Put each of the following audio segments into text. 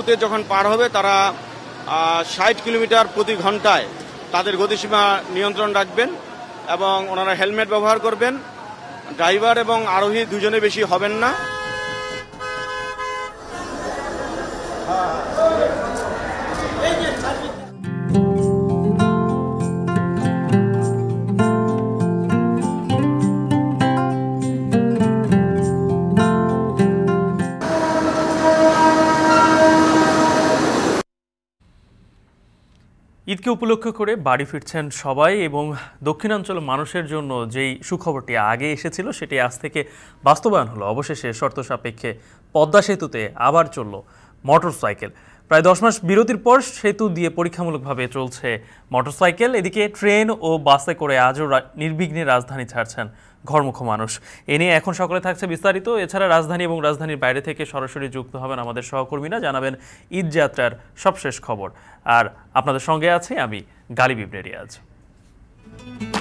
থ্রুতে যখন পার হবে তারা ষাট কিলোমিটার প্রতি ঘন্টায় তাদের গতিসীমা নিয়ন্ত্রণ রাখবেন এবং ওনারা হেলমেট ব্যবহার করবেন ড্রাইভার এবং আরোহী দুজনে বেশি হবেন না ঈদকে উপলক্ষ করে বাড়ি ফিরছেন সবাই এবং দক্ষিণাঞ্চল মানুষের জন্য যেই সুখবরটি আগে এসেছিল সেটি আজ থেকে বাস্তবায়ন হলো অবশেষে শর্ত সাপেক্ষে পদ্মা সেতুতে আবার চলল মোটর সাইকেল প্রায় দশ মাস বিরতির পর সেতু দিয়ে পরীক্ষামূলকভাবে চলছে মোটরসাইকেল এদিকে ট্রেন ও বাসে করে আজও নির্বিঘ্নে রাজধানী ছাড়ছেন ঘরমুখ মানুষ এ নিয়ে এখন সকালে থাকছে বিস্তারিত এছাড়া রাজধানী এবং রাজধানীর বাইরে থেকে সরাসরি যুক্ত হবেন আমাদের সহকর্মীরা জানাবেন ঈদ যাত্রার সবশেষ খবর আর আপনাদের সঙ্গে আছি আমি গালিব Thank you.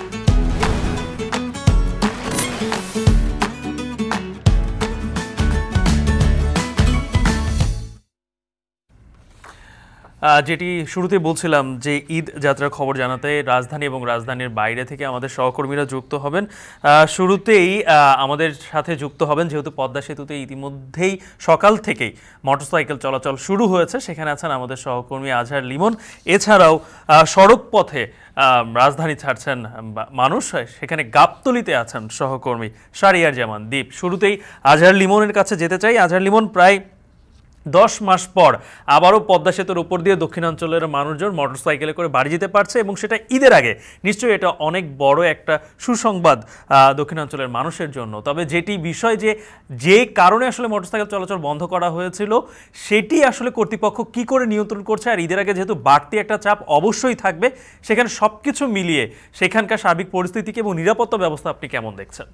যেটি শুরুতে বলছিলাম যে ঈদ যাত্রার খবর জানাতে রাজধানী এবং রাজধানীর বাইরে থেকে আমাদের সহকর্মীরা যুক্ত হবেন শুরুতেই আমাদের সাথে যুক্ত হবেন যেহেতু পদ্মা সেতুতে ইতিমধ্যেই সকাল থেকেই মোটরসাইকেল চলাচল শুরু হয়েছে সেখানে আছেন আমাদের সহকর্মী আজহার লিমন এছাড়াও সড়ক পথে রাজধানী ছাড়ছেন মানুষ সেখানে গাবতলিতে আছেন সহকর্মী সারিয়ার জামান দ্বীপ শুরুতেই আজহার লিমনের কাছে যেতে চাই আজহার লিমন প্রায় দশ মাস পর আবারও পদ্মা সেতুর উপর দিয়ে দক্ষিণাঞ্চলের মানুষজন মোটরসাইকেলে করে বাড়ি যেতে পারছে এবং সেটা ঈদের আগে নিশ্চয়ই এটা অনেক বড় একটা সুসংবাদ দক্ষিণাঞ্চলের মানুষের জন্য তবে যেটি বিষয় যে যে কারণে আসলে মোটরসাইকেল চলাচল বন্ধ করা হয়েছিল সেটি আসলে কর্তৃপক্ষ কি করে নিয়ন্ত্রণ করছে আর ঈদের আগে যেহেতু বাড়তি একটা চাপ অবশ্যই থাকবে সেখানে সব কিছু মিলিয়ে সেখানকার সার্বিক পরিস্থিতিকে এবং নিরাপত্তা ব্যবস্থা আপনি কেমন দেখছেন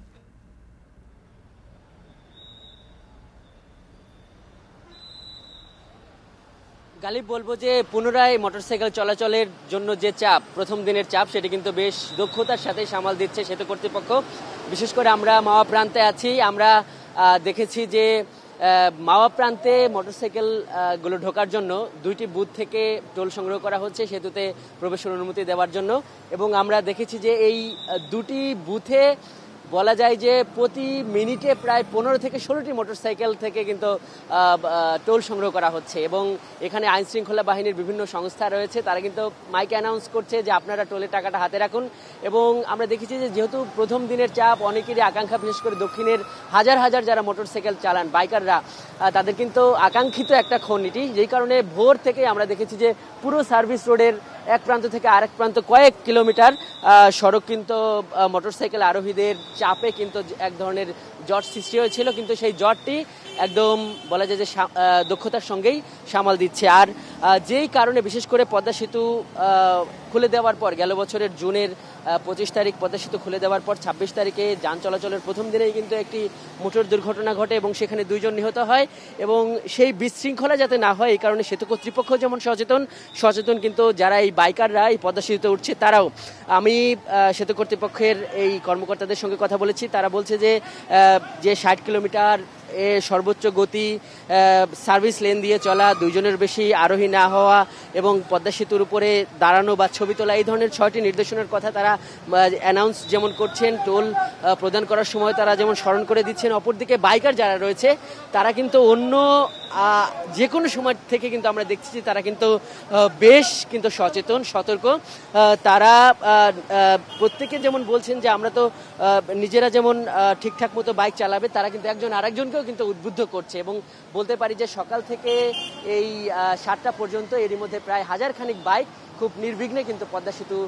গালিব বলবো যে পুনরায় মোটরসাইকেল চলাচলের জন্য যে চাপ প্রথম দিনের চাপ সেটি কিন্তু বেশ দক্ষতার সাথে সামাল দিচ্ছে সেতু কর্তৃপক্ষ বিশেষ করে আমরা মাওয়া প্রান্তে আছি আমরা দেখেছি যে মাওয়া প্রান্তে গুলো ঢোকার জন্য দুইটি বুথ থেকে টোল সংগ্রহ করা হচ্ছে সেতুতে প্রবেশের অনুমতি দেওয়ার জন্য এবং আমরা দেখেছি যে এই দুটি বুথে বলা যায় যে প্রতি মিনিটে প্রায় পনেরো থেকে ষোলোটি মোটরসাইকেল থেকে কিন্তু টোল সংগ্রহ করা হচ্ছে এবং এখানে আইন শৃঙ্খলা বাহিনীর বিভিন্ন সংস্থা রয়েছে তারা কিন্তু মাইক অ্যানাউন্স করছে যে আপনারা টোলের টাকাটা হাতে রাখুন এবং আমরা দেখেছি যে যেহেতু প্রথম দিনের চাপ অনেকেরই আকাঙ্ক্ষা বিশেষ করে দক্ষিণের হাজার হাজার যারা মোটরসাইকেল চালান বাইকাররা তাদের কিন্তু আকাঙ্ক্ষিত একটা খনিটি যেই কারণে ভোর থেকে আমরা দেখেছি যে পুরো সার্ভিস রোডের এক প্রান্ত থেকে আরেক প্রান্ত কয়েক কিলোমিটার সড়ক কিন্তু মোটরসাইকেল আরোহীদের চাপে কিন্তু এক ধরনের জট সৃষ্টি হয়েছিল কিন্তু সেই জটটি একদম বলা যায় যে দক্ষতার সঙ্গেই সামাল দিচ্ছে আর যেই কারণে বিশেষ করে পদ্মা সেতু খুলে দেওয়ার পর গেল বছরের জুনের পঁচিশ তারিখ পদ্মা সেতু খুলে দেওয়ার পর ছাব্বিশ তারিখে যান চলাচলের প্রথম দিনেই কিন্তু একটি মোটর দুর্ঘটনা ঘটে এবং সেখানে দুইজন নিহত হয় এবং সেই বিশৃঙ্খলা যাতে না হয় এই কারণে সেতু কর্তৃপক্ষ যেমন সচেতন সচেতন কিন্তু যারা এই বাইকাররা এই পদ্মা সেতুতে উঠছে তারাও আমি সেতু কর্তৃপক্ষের এই কর্মকর্তাদের সঙ্গে কথা বলেছি তারা বলছে যে যে ষাট কিলোমিটার এ সর্বোচ্চ গতি সার্ভিস লেন দিয়ে চলা দুইজনের বেশি আরোহী না হওয়া এবং পদ্মা সেতুর উপরে দাঁড়ানো বা ছবি তোলা এই ধরনের ছয়টি নির্দেশনার কথা তারা অ্যানাউন্স যেমন করছেন টোল প্রদান করার সময় তারা যেমন স্মরণ করে দিচ্ছেন অপরদিকে বাইকার যারা রয়েছে তারা কিন্তু অন্য যে কোনো সময় থেকে কিন্তু আমরা দেখছি যে তারা কিন্তু বেশ কিন্তু সচেতন সতর্ক তারা প্রত্যেকে যেমন বলছেন যে আমরা তো নিজেরা যেমন ঠিকঠাক মতো বাইক চালাবে তারা কিন্তু একজন আরেকজনকে দর্শককেও কিন্তু উদ্বুদ্ধ করছে এবং বলতে পারি যে সকাল থেকে এই সাতটা পর্যন্ত এর মধ্যে প্রায় হাজার খানিক বাইক খুব নির্বিঘ্নে কিন্তু পদ্মা সেতু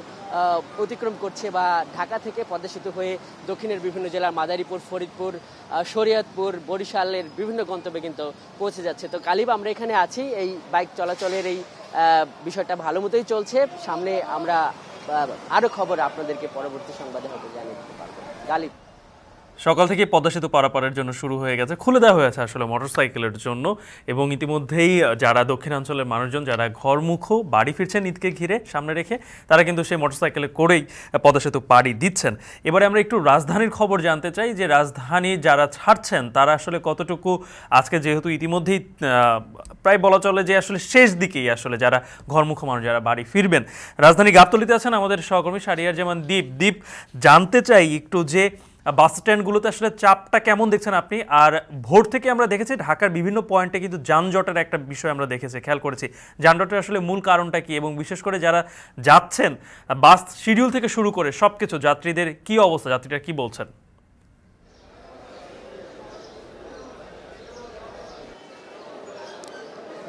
অতিক্রম করছে বা ঢাকা থেকে পদ্মা সেতু হয়ে দক্ষিণের বিভিন্ন জেলার মাদারীপুর ফরিদপুর শরিয়তপুর বরিশালের বিভিন্ন গন্তব্যে কিন্তু পৌঁছে যাচ্ছে তো কালিব আমরা এখানে আছি এই বাইক চলাচলের এই বিষয়টা ভালো মতোই চলছে সামনে আমরা আরও খবর আপনাদেরকে পরবর্তী সংবাদে হয়তো জানিয়ে দিতে পারবো গালিব সকাল থেকে পদ্মা সেতু পারাপারের জন্য শুরু হয়ে গেছে খুলে দেওয়া হয়েছে আসলে মোটরসাইকেলের জন্য এবং ইতিমধ্যেই যারা দক্ষিণাঞ্চলের মানুষজন যারা ঘরমুখো বাড়ি ফিরছেন ঈদকে ঘিরে সামনে রেখে তারা কিন্তু সেই মোটরসাইকেলে করেই পদ্মা সেতু পাড়ি দিচ্ছেন এবারে আমরা একটু রাজধানীর খবর জানতে চাই যে রাজধানী যারা ছাড়ছেন তারা আসলে কতটুকু আজকে যেহেতু ইতিমধ্যেই প্রায় বলা চলে যে আসলে শেষ দিকেই আসলে যারা ঘরমুখো মানুষ যারা বাড়ি ফিরবেন রাজধানী গাবতলিতে আছেন আমাদের সহকর্মী সারিয়ার যেমন দ্বীপ দ্বীপ জানতে চাই একটু যে বাস স্ট্যান্ডগুলোতে আসলে চাপটা কেমন দেখছেন আপনি আর ভোর থেকে আমরা দেখেছি ঢাকার বিভিন্ন পয়েন্টে কিন্তু যানজটের একটা বিষয় আমরা দেখেছি খেয়াল করেছি যানজটের আসলে মূল কারণটা কি এবং বিশেষ করে যারা যাচ্ছেন বাস শিডিউল থেকে শুরু করে সব কিছু যাত্রীদের কি অবস্থা যাত্রীরা কি বলছেন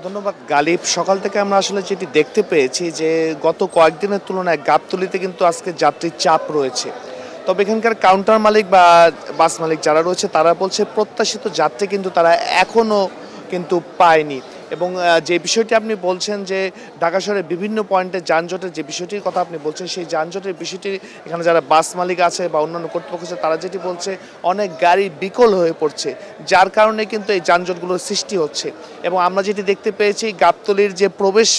ধন্যবাদ গালিব সকাল থেকে আমরা আসলে যেটি দেখতে পেয়েছি যে গত কয়েকদিনের তুলনায় গাবতলিতে কিন্তু আজকে যাত্রীর চাপ রয়েছে তবে এখানকার কাউন্টার মালিক বা বাস মালিক যারা রয়েছে তারা বলছে প্রত্যাশিত যাত্রী কিন্তু তারা এখনও কিন্তু পায়নি এবং যে বিষয়টি আপনি বলছেন যে ঢাকা শহরের বিভিন্ন পয়েন্টে যানজটের যে বিষয়টির কথা আপনি বলছেন সেই যানজটের বিষয়টি এখানে যারা বাস মালিক আছে বা অন্যান্য কর্তৃপক্ষ আছে তারা যেটি বলছে অনেক গাড়ি বিকল হয়ে পড়ছে যার কারণে কিন্তু এই যানজটগুলোর সৃষ্টি হচ্ছে এবং আমরা যেটি দেখতে পেয়েছি গাবতলির যে প্রবেশ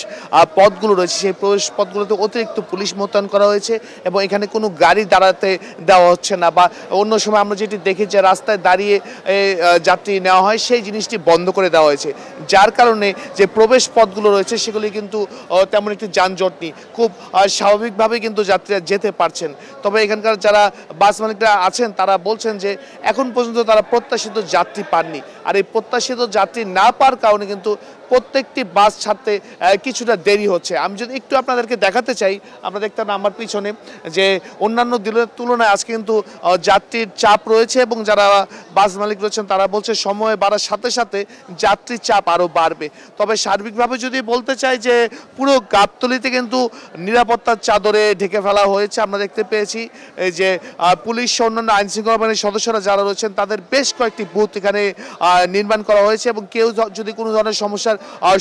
পথগুলো রয়েছে সেই প্রবেশ পথগুলোতে অতিরিক্ত পুলিশ মোতায়েন করা হয়েছে এবং এখানে কোনো গাড়ি দাঁড়াতে দেওয়া হচ্ছে না বা অন্য সময় আমরা যেটি দেখি যে রাস্তায় দাঁড়িয়ে যাত্রী নেওয়া হয় সেই জিনিসটি বন্ধ করে দেওয়া হয়েছে যার কারণে কারণে যে প্রবেশ পথগুলো রয়েছে সেগুলি কিন্তু তেমন একটি যানজট নেই খুব স্বাভাবিকভাবে কিন্তু যাত্রীরা যেতে পারছেন তবে এখানকার যারা বাস মালিকরা আছেন তারা বলছেন যে এখন পর্যন্ত তারা প্রত্যাশিত যাত্রী পাননি আর এই প্রত্যাশিত যাত্রী না পাওয়ার কারণে কিন্তু প্রত্যেকটি বাস ছাড়তে কিছুটা দেরি হচ্ছে আমি যদি একটু আপনাদেরকে দেখাতে চাই আমরা দেখতাম আমার পিছনে যে অন্যান্য দিনের তুলনায় আজকে কিন্তু যাত্রীর চাপ রয়েছে এবং যারা বাস মালিক রয়েছেন তারা বলছে সময় বাড়ার সাথে সাথে যাত্রীর চাপ আরও বাড়বে তবে সার্বিকভাবে যদি বলতে চাই যে পুরো গাবতলিতে কিন্তু নিরাপত্তার চাদরে ঢেকে ফেলা হয়েছে আমরা দেখতে পেয়েছি যে পুলিশ অন্যান্য আইনশৃঙ্খলা বাহিনীর সদস্যরা যারা রয়েছেন তাদের বেশ কয়েকটি বুথ এখানে নির্মাণ করা হয়েছে এবং কেউ যদি কোনো ধরনের সমস্যার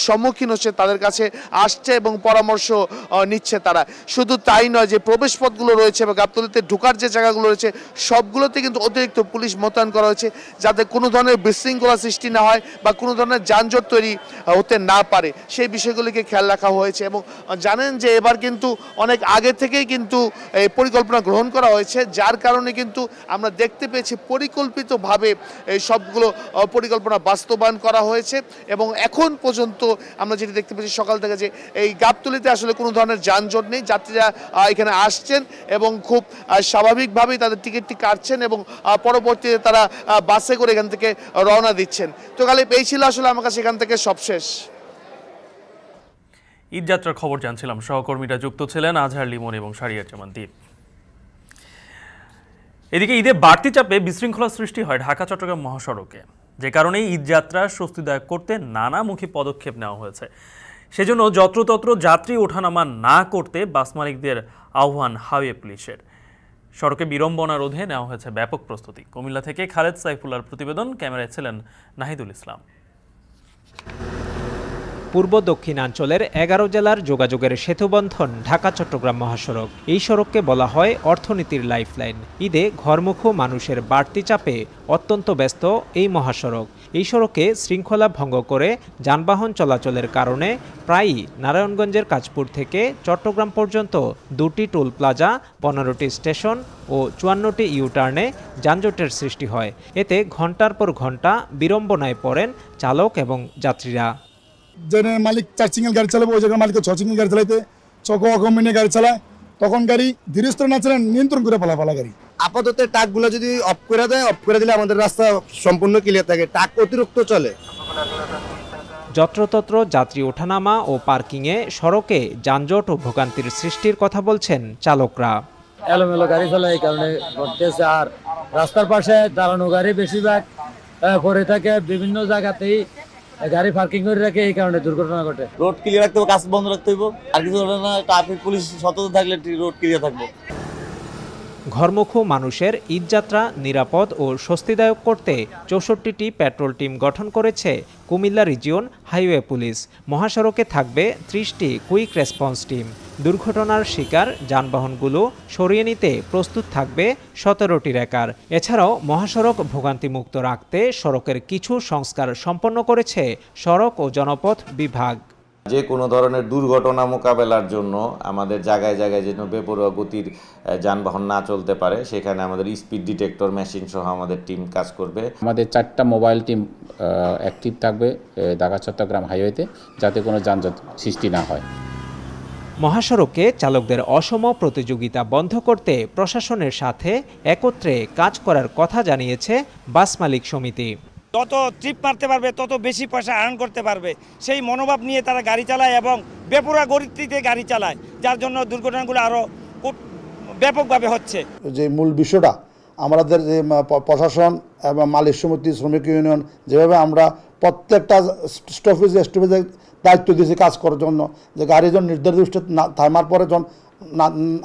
সম্মুখীন হচ্ছে তাদের কাছে আসছে এবং পরামর্শ নিচ্ছে তারা শুধু তাই নয় যে প্রবেশপথগুলো রয়েছে বা গাবতলিতে ঢোকার যে জায়গাগুলো রয়েছে সবগুলোতে কিন্তু অতিরিক্ত পুলিশ মোতায়েন করা হয়েছে যাতে কোনো ধরনের বিশৃঙ্খলা সৃষ্টি না হয় বা কোনো ধরনের যানজট তৈরি হতে না পারে সেই বিষয়গুলিকে খেয়াল রাখা হয়েছে এবং জানেন যে এবার কিন্তু অনেক আগে থেকেই কিন্তু এই পরিকল্পনা গ্রহণ করা হয়েছে যার কারণে কিন্তু আমরা দেখতে পেয়েছি পরিকল্পিতভাবে এই সবগুলো পরিকল্পনা বাস্তবায়ন করা হয়েছে এবং এখন পর্যন্ত আমরা যেটি দেখতে পাচ্ছি সকাল থেকে যে এই গাবতলিতে আসলে কোনো ধরনের যানজট নেই যাত্রীরা এখানে আসছেন এবং খুব স্বাভাবিকভাবেই তাদের টিকিটটি কাটছেন এবং পরবর্তীতে তারা বাসে করে এখান থেকে রওনা দিচ্ছেন তো কালে এই ছিল আসলে আমার কাছে এখান থেকে সবশেষ ঈদযাত্রার খবর জানছিলাম সহকর্মীরা যুক্ত ছিলেন আজহার লিমন এবং জামান দ্বীপ এদিকে ঈদে বাড়তি চাপে বিশৃঙ্খলা সৃষ্টি হয় ঢাকা চট্টগ্রাম মহাসড়কে যে কারণে ঈদযাত্রা স্বস্তিদায়ক করতে নানামুখী পদক্ষেপ নেওয়া হয়েছে সেজন্য যত্রতত্র যাত্রী ওঠানামা না করতে বাস মালিকদের আহ্বান হাইওয়ে পুলিশের সড়কে বিড়ম্বনা রোধে নেওয়া হয়েছে ব্যাপক প্রস্তুতি কুমিল্লা থেকে খালেদ সাইফুল্লার প্রতিবেদন ক্যামেরায় ছিলেন নাহিদুল ইসলাম পূর্ব দক্ষিণাঞ্চলের এগারো জেলার যোগাযোগের সেতুবন্ধন ঢাকা চট্টগ্রাম মহাসড়ক এই সড়ককে বলা হয় অর্থনীতির লাইফলাইন ঈদে ঘরমুখো মানুষের বাড়তি চাপে অত্যন্ত ব্যস্ত এই মহাসড়ক এই সড়কে শৃঙ্খলা ভঙ্গ করে যানবাহন চলাচলের কারণে প্রায়ই নারায়ণগঞ্জের কাজপুর থেকে চট্টগ্রাম পর্যন্ত দুটি টোল প্লাজা পনেরোটি স্টেশন ও চুয়ান্নটি ইউটার্নে যানজটের সৃষ্টি হয় এতে ঘন্টার পর ঘন্টা বিড়ম্বনায় পড়েন চালক এবং যাত্রীরা যেখানে মালিক চার সিঙ্গেল গাড়ি চালাবে ওই জায়গার মালিককে ছ সিঙ্গেল গাড়ি চালাইতে ছ মিনে গাড়ি চালায় তখন গাড়ি ধীরস্থ না চালান নিয়ন্ত্রণ করে পালা পালা গাড়ি আপাতত টাকগুলো যদি অফ করে দেয় অফ করে দিলে আমাদের রাস্তা সম্পূর্ণ ক্লিয়ার থাকে টাক অতিরিক্ত চলে যত্রতত্র যাত্রী ওঠানামা ও পার্কিংয়ে সড়কে যানজট ও ভোগান্তির সৃষ্টির কথা বলছেন চালকরা এলোমেলো গাড়ি চলে এই কারণে ঘটতেছে আর রাস্তার পাশে দাঁড়ানো গাড়ি বেশিরভাগ পরে থাকে বিভিন্ন জায়গাতেই গাড়ি পার্কিং করে রাখে এই কারণে দুর্ঘটনা ঘটে রোড ক্লিয়ার রাখতে হবে কাজ বন্ধ রাখতে হইব আর কিছু ট্রাফিক পুলিশ সতর্ক থাকলে রোড ক্লিয়ার থাকবো ঘরমুখো মানুষের ঈদযাত্রা নিরাপদ ও স্বস্তিদায়ক করতে চৌষট্টিটি পেট্রোল টিম গঠন করেছে কুমিল্লা রিজিয়ন হাইওয়ে পুলিশ মহাসড়কে থাকবে ত্রিশটি কুইক রেসপন্স টিম দুর্ঘটনার শিকার যানবাহনগুলো সরিয়ে নিতে প্রস্তুত থাকবে সতেরোটি রেকার এছাড়াও মহাসড়ক ভোগান্তিমুক্ত রাখতে সড়কের কিছু সংস্কার সম্পন্ন করেছে সড়ক ও জনপথ বিভাগ যে কোনো ধরনের দুর্ঘটনা মোকাবেলার জন্য আমাদের জায়গায় জায়গায় যেন বেপরোয়া গতির যানবাহন না চলতে পারে সেখানে আমাদের স্পিড ডিটেক্টর মেশিন সহ আমাদের টিম কাজ করবে আমাদের চারটা মোবাইল টিম অ্যাক্টিভ থাকবে ঢাকা চট্টগ্রাম হাইওয়েতে যাতে কোনো যানজট সৃষ্টি না হয় মহাসড়কে চালকদের অসম প্রতিযোগিতা বন্ধ করতে প্রশাসনের সাথে একত্রে কাজ করার কথা জানিয়েছে বাস মালিক সমিতি তত ট্রিপ মারতে পারবে তত বেশি পয়সা আর্ন করতে পারবে সেই মনোভাব নিয়ে তারা গাড়ি চালায় এবং বেপরা গরিবীতে গাড়ি চালায় যার জন্য দুর্ঘটনাগুলো আরও ব্যাপকভাবে হচ্ছে যে মূল বিষয়টা আমাদের যে প্রশাসন এবং মালিক সমিতি শ্রমিক ইউনিয়ন যেভাবে আমরা প্রত্যেকটা স্টপেজে স্টপেজে দায়িত্ব দিয়েছি কাজ করার জন্য যে গাড়ি যেন নির্ধারিত থামার পরে যেন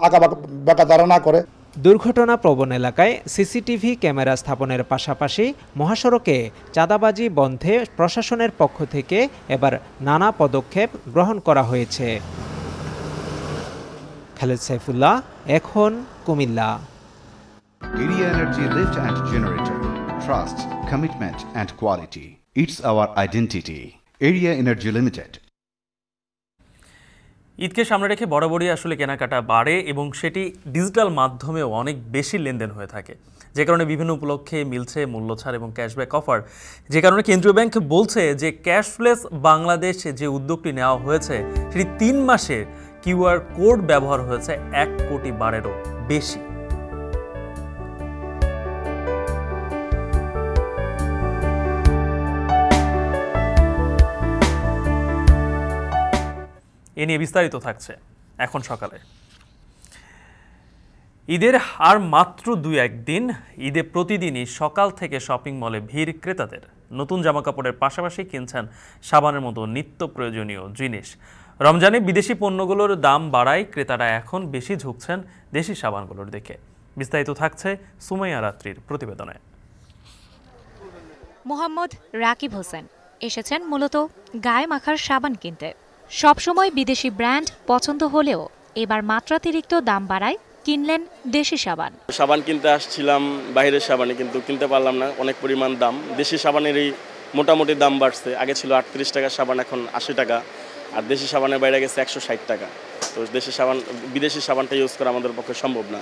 আঁকা বাঁকা তারা না করে দুর্ঘটনা প্রবণ এলাকায় সিসিটিভি ক্যামেরা স্থাপনের পাশাপাশি মহাসড়কে চাঁদাবাজি বন্ধে প্রশাসনের পক্ষ থেকে এবার নানা পদক্ষেপ গ্রহণ করা হয়েছে খালেদ সাইফুল্লাহ এখন Comilla Area energy Lift and Generator. Trust, commitment and quality. It's our identity. Area Energy Limited, ঈদকে সামনে রেখে বরাবরই আসলে কেনাকাটা বাড়ে এবং সেটি ডিজিটাল মাধ্যমেও অনেক বেশি লেনদেন হয়ে থাকে যে কারণে বিভিন্ন উপলক্ষে মিলছে মূল্য ছাড় এবং ক্যাশব্যাক অফার যে কারণে কেন্দ্রীয় ব্যাংক বলছে যে ক্যাশলেস বাংলাদেশ যে উদ্যোগটি নেওয়া হয়েছে সেটি তিন মাসে কিউআর কোড ব্যবহার হয়েছে এক কোটি বারেরও বেশি এ নিয়ে বিস্তারিত থাকছে এখন সকালে ঈদের আর মাত্র দু একদিন ঈদে প্রতিদিনই সকাল থেকে শপিং মলে ভিড় ক্রেতাদের নতুন জামাকাপড়ের পাশাপাশি কিনছেন সাবানের মতো নিত্য প্রয়োজনীয় জিনিস রমজানে বিদেশি পণ্যগুলোর দাম বাড়ায় ক্রেতারা এখন বেশি ঝুঁকছেন দেশি সাবানগুলোর দিকে বিস্তারিত থাকছে সুমাইয়া রাত্রির প্রতিবেদনে মোহাম্মদ রাকিব হোসেন এসেছেন মূলত গায়ে মাখার সাবান কিনতে সবসময় বিদেশি ব্র্যান্ড পছন্দ হলেও এবার মাত্রাতিরিক্ত দাম বাড়ায় কিনলেন দেশি সাবান সাবান কিনতে আসছিলাম বাইরের সাবানে কিন্তু কিনতে পারলাম না অনেক পরিমাণ দাম দেশি সাবানেরই মোটামুটি দাম বাড়ছে আগে ছিল আটত্রিশ টাকা সাবান এখন আশি টাকা আর দেশি সাবানের বাইরে গেছে একশো ষাট টাকা তো দেশি সাবান বিদেশি সাবানটা ইউজ করা আমাদের পক্ষে সম্ভব না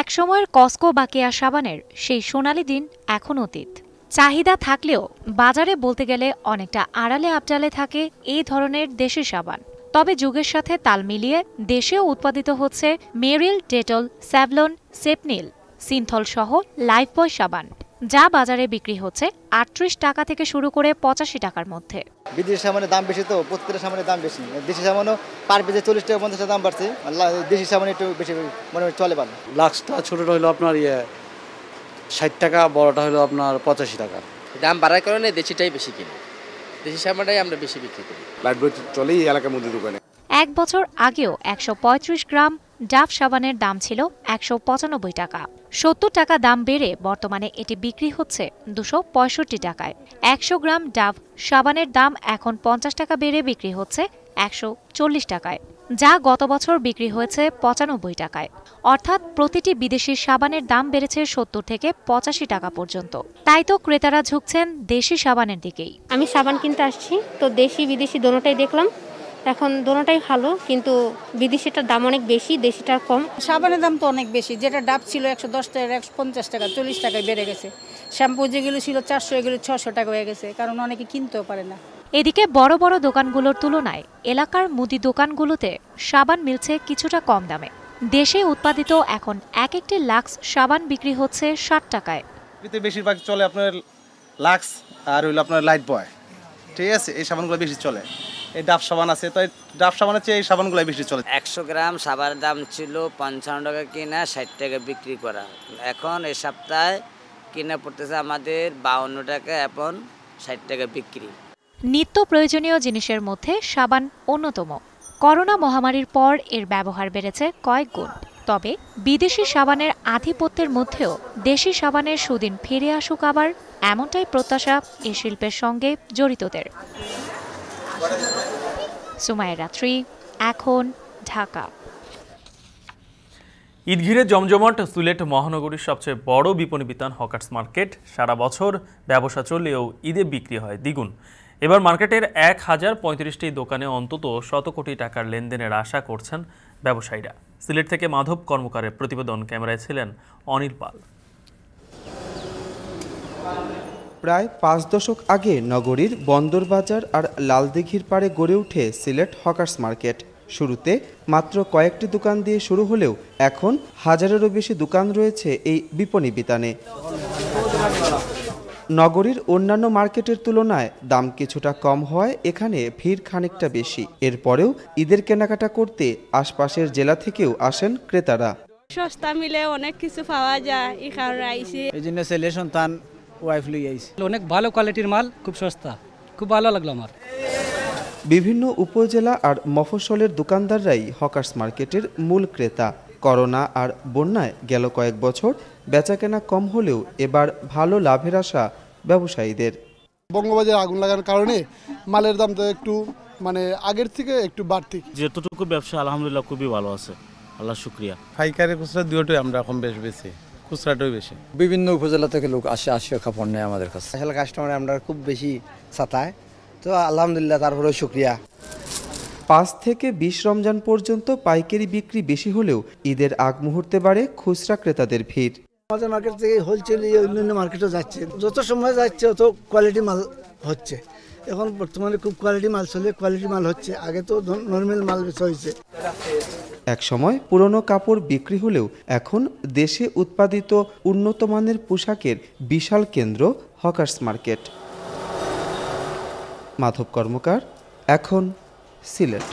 এক সময়ের কসকো বাকিয়া সাবানের সেই সোনালি দিন এখন অতীত চাহিদা থাকলেও বাজারে বলতে গেলে অনেকটা আড়ালে আপটালে থাকে এই ধরনের দেশি সাবান তবে যুগের সাথে তাল মিলিয়ে দেশেও উৎপাদিত হচ্ছে মেরিল ডেটল স্যাভলন সেপনিল সিনথল সহ লাইফবয় সাবান যা বাজারে বিক্রি হচ্ছে আটত্রিশ টাকা থেকে শুরু করে পঁচাশি টাকার মধ্যে বিদেশি সামানের দাম বেশি তো প্রত্যেকটা সামানের দাম বেশি দেশি সামানও পার পেজে চল্লিশ টাকা পঞ্চাশ দাম বাড়ছে দেশি সামান একটু বেশি মানে চলে ভালো লাক্সটা ছোটটা হলো আপনার ইয়ে ষাট টাকা বড়টা হলো আপনার পঁচাশি টাকা দাম বাড়ার কারণে দেশিটাই বেশি কিনি দেশি সামানটাই আমরা বেশি বিক্রি করি লাইট চলেই এলাকার মধ্যে দোকানে এক বছর আগেও একশো গ্রাম ডাফ সাবানের দাম ছিল একশো টাকা সত্তর টাকা দাম বেড়ে বর্তমানে এটি বিক্রি হচ্ছে দুশো টাকায় একশো গ্রাম ডাভ সাবানের দাম এখন পঞ্চাশ টাকা বেড়ে বিক্রি হচ্ছে একশো টাকায় যা গত বছর বিক্রি হয়েছে পঁচানব্বই টাকায় অর্থাৎ প্রতিটি বিদেশি সাবানের দাম বেড়েছে সত্তর থেকে পঁচাশি টাকা পর্যন্ত তাই তো ক্রেতারা ঝুঁকছেন দেশি সাবানের দিকেই আমি সাবান কিনতে আসছি তো দেশি বিদেশি দোনোটাই দেখলাম এখন দোনোটাই ভালো কিন্তু বিদেশিটার দাম অনেক বেশি দেশিটার কম সাবানের দাম তো অনেক বেশি যেটা ডাব ছিল একশো দশ টাকা একশো পঞ্চাশ টাকা চল্লিশ টাকায় বেড়ে গেছে শ্যাম্পু যেগুলো ছিল চারশো এগুলো ছশো টাকা হয়ে গেছে কারণ অনেকে কিনতেও পারে না এদিকে বড় বড় দোকানগুলোর তুলনায় এলাকার মুদি দোকানগুলোতে সাবান মিলছে কিছুটা কম দামে দেশে উৎপাদিত এখন এক একটি লাক্স সাবান বিক্রি হচ্ছে ষাট টাকায় বেশিরভাগ চলে আপনার লাক্স আর হইলো আপনার লাইট বয় ঠিক আছে এই সাবানগুলো বেশি চলে এই ডাব সাবান আছে তাই ডাব সাবান হচ্ছে এই সাবানগুলো বেশি চলে একশো গ্রাম সাবানের দাম ছিল পঞ্চান্ন টাকা কিনা ষাট টাকা বিক্রি করা এখন এই সপ্তাহে কিনা পড়তেছে আমাদের বাউন্ন টাকা এখন ষাট টাকা বিক্রি নিত্য প্রয়োজনীয় জিনিসের মধ্যে সাবান অন্যতম করোনা মহামারীর পর এর ব্যবহার বেড়েছে কয়েক গুণ তবে বিদেশি সাবানের আধিপত্যের মধ্যেও দেশি সাবানের সুদিন ফিরে আসুক আবার এমনটাই প্রত্যাশা এ শিল্পের সঙ্গে জড়িতদের সুমায়ের রাত্রি এখন ঢাকা ঈদ ঘিরে সুলেট সিলেট মহানগরীর সবচেয়ে বড় বিপণী বিতান হকার্স মার্কেট সারা বছর ব্যবসা চললেও ঈদে বিক্রি হয় দ্বিগুণ এবার মার্কেটের এক হাজার পঁয়ত্রিশটি দোকানে অন্তত শত কোটি টাকার লেনদেনের আশা করছেন ব্যবসায়ীরা সিলেট থেকে মাধব কর্মকারের প্রতিবেদন ক্যামেরায় ছিলেন অনিল পাল প্রায় পাঁচ দশক আগে নগরীর বন্দরবাজার আর লালদিঘির পাড়ে গড়ে উঠে সিলেট হকার্স মার্কেট শুরুতে মাত্র কয়েকটি দোকান দিয়ে শুরু হলেও এখন হাজারেরও বেশি দোকান রয়েছে এই বিপণী বিতানে নগরীর অন্যান্য মার্কেটের তুলনায় দাম কিছুটা কম হয় এখানে ভিড় খানিকটা বেশি এরপরেও ঈদের কেনাকাটা করতে আশপাশের জেলা থেকেও আসেন ক্রেতারা সস্তা মিলে অনেক কিছু পাওয়া যায় এখানে আইসি এই জন্য ছেলে সন্তান ওয়াইফ লই আইসি অনেক ভালো কোয়ালিটির মাল খুব সস্তা খুব ভালো লাগলো আমার বিভিন্ন উপজেলা আর মফস্বলের দোকানদাররাই হকার্স মার্কেটের মূল ক্রেতা করোনা আর বন্যায় গেল কয়েক বছর বেচাকেনা কম হলেও এবার ভালো লাভের আশা ব্যবসায়ীদের বঙ্গবাজারে আগুন লাগার কারণে মালের দাম তো একটু মানে আগের থেকে একটু বাড়তি যেতটুকু ব্যবসা আলহামদুলিল্লাহ খুবই ভালো আছে আল্লাহ শুক্রিয়া পাইকারি খুচরা দুটোই আমরা এখন বেশ বেশি খুচরাটাই বেশি বিভিন্ন উপজেলা থেকে লোক আসে আসে খাপন নেয় আমাদের কাছে আসলে কাস্টমার আমরা খুব বেশি ছাতায় তো আলহামদুলিল্লাহ তারপরেও শুক্রিয়া পাঁচ থেকে বিশ রমজান পর্যন্ত পাইকারি বিক্রি বেশি হলেও ঈদের আগ মুহূর্তে বাড়ে খুচরা ক্রেতাদের ভিড় আমাদের মার্কেট থেকে হোলসেল অন্যান্য মার্কেটে যাচ্ছে যত সময় যাচ্ছে তত কোয়ালিটি মাল হচ্ছে এখন বর্তমানে খুব কোয়ালিটি মাল চলে কোয়ালিটি মাল হচ্ছে আগে তো নর্মাল মাল বেচা হয়েছে এক সময় পুরনো কাপড় বিক্রি হলেও এখন দেশে উৎপাদিত উন্নত মানের পোশাকের বিশাল কেন্দ্র হকার্স মার্কেট মাধব কর্মকার এখন সিলেট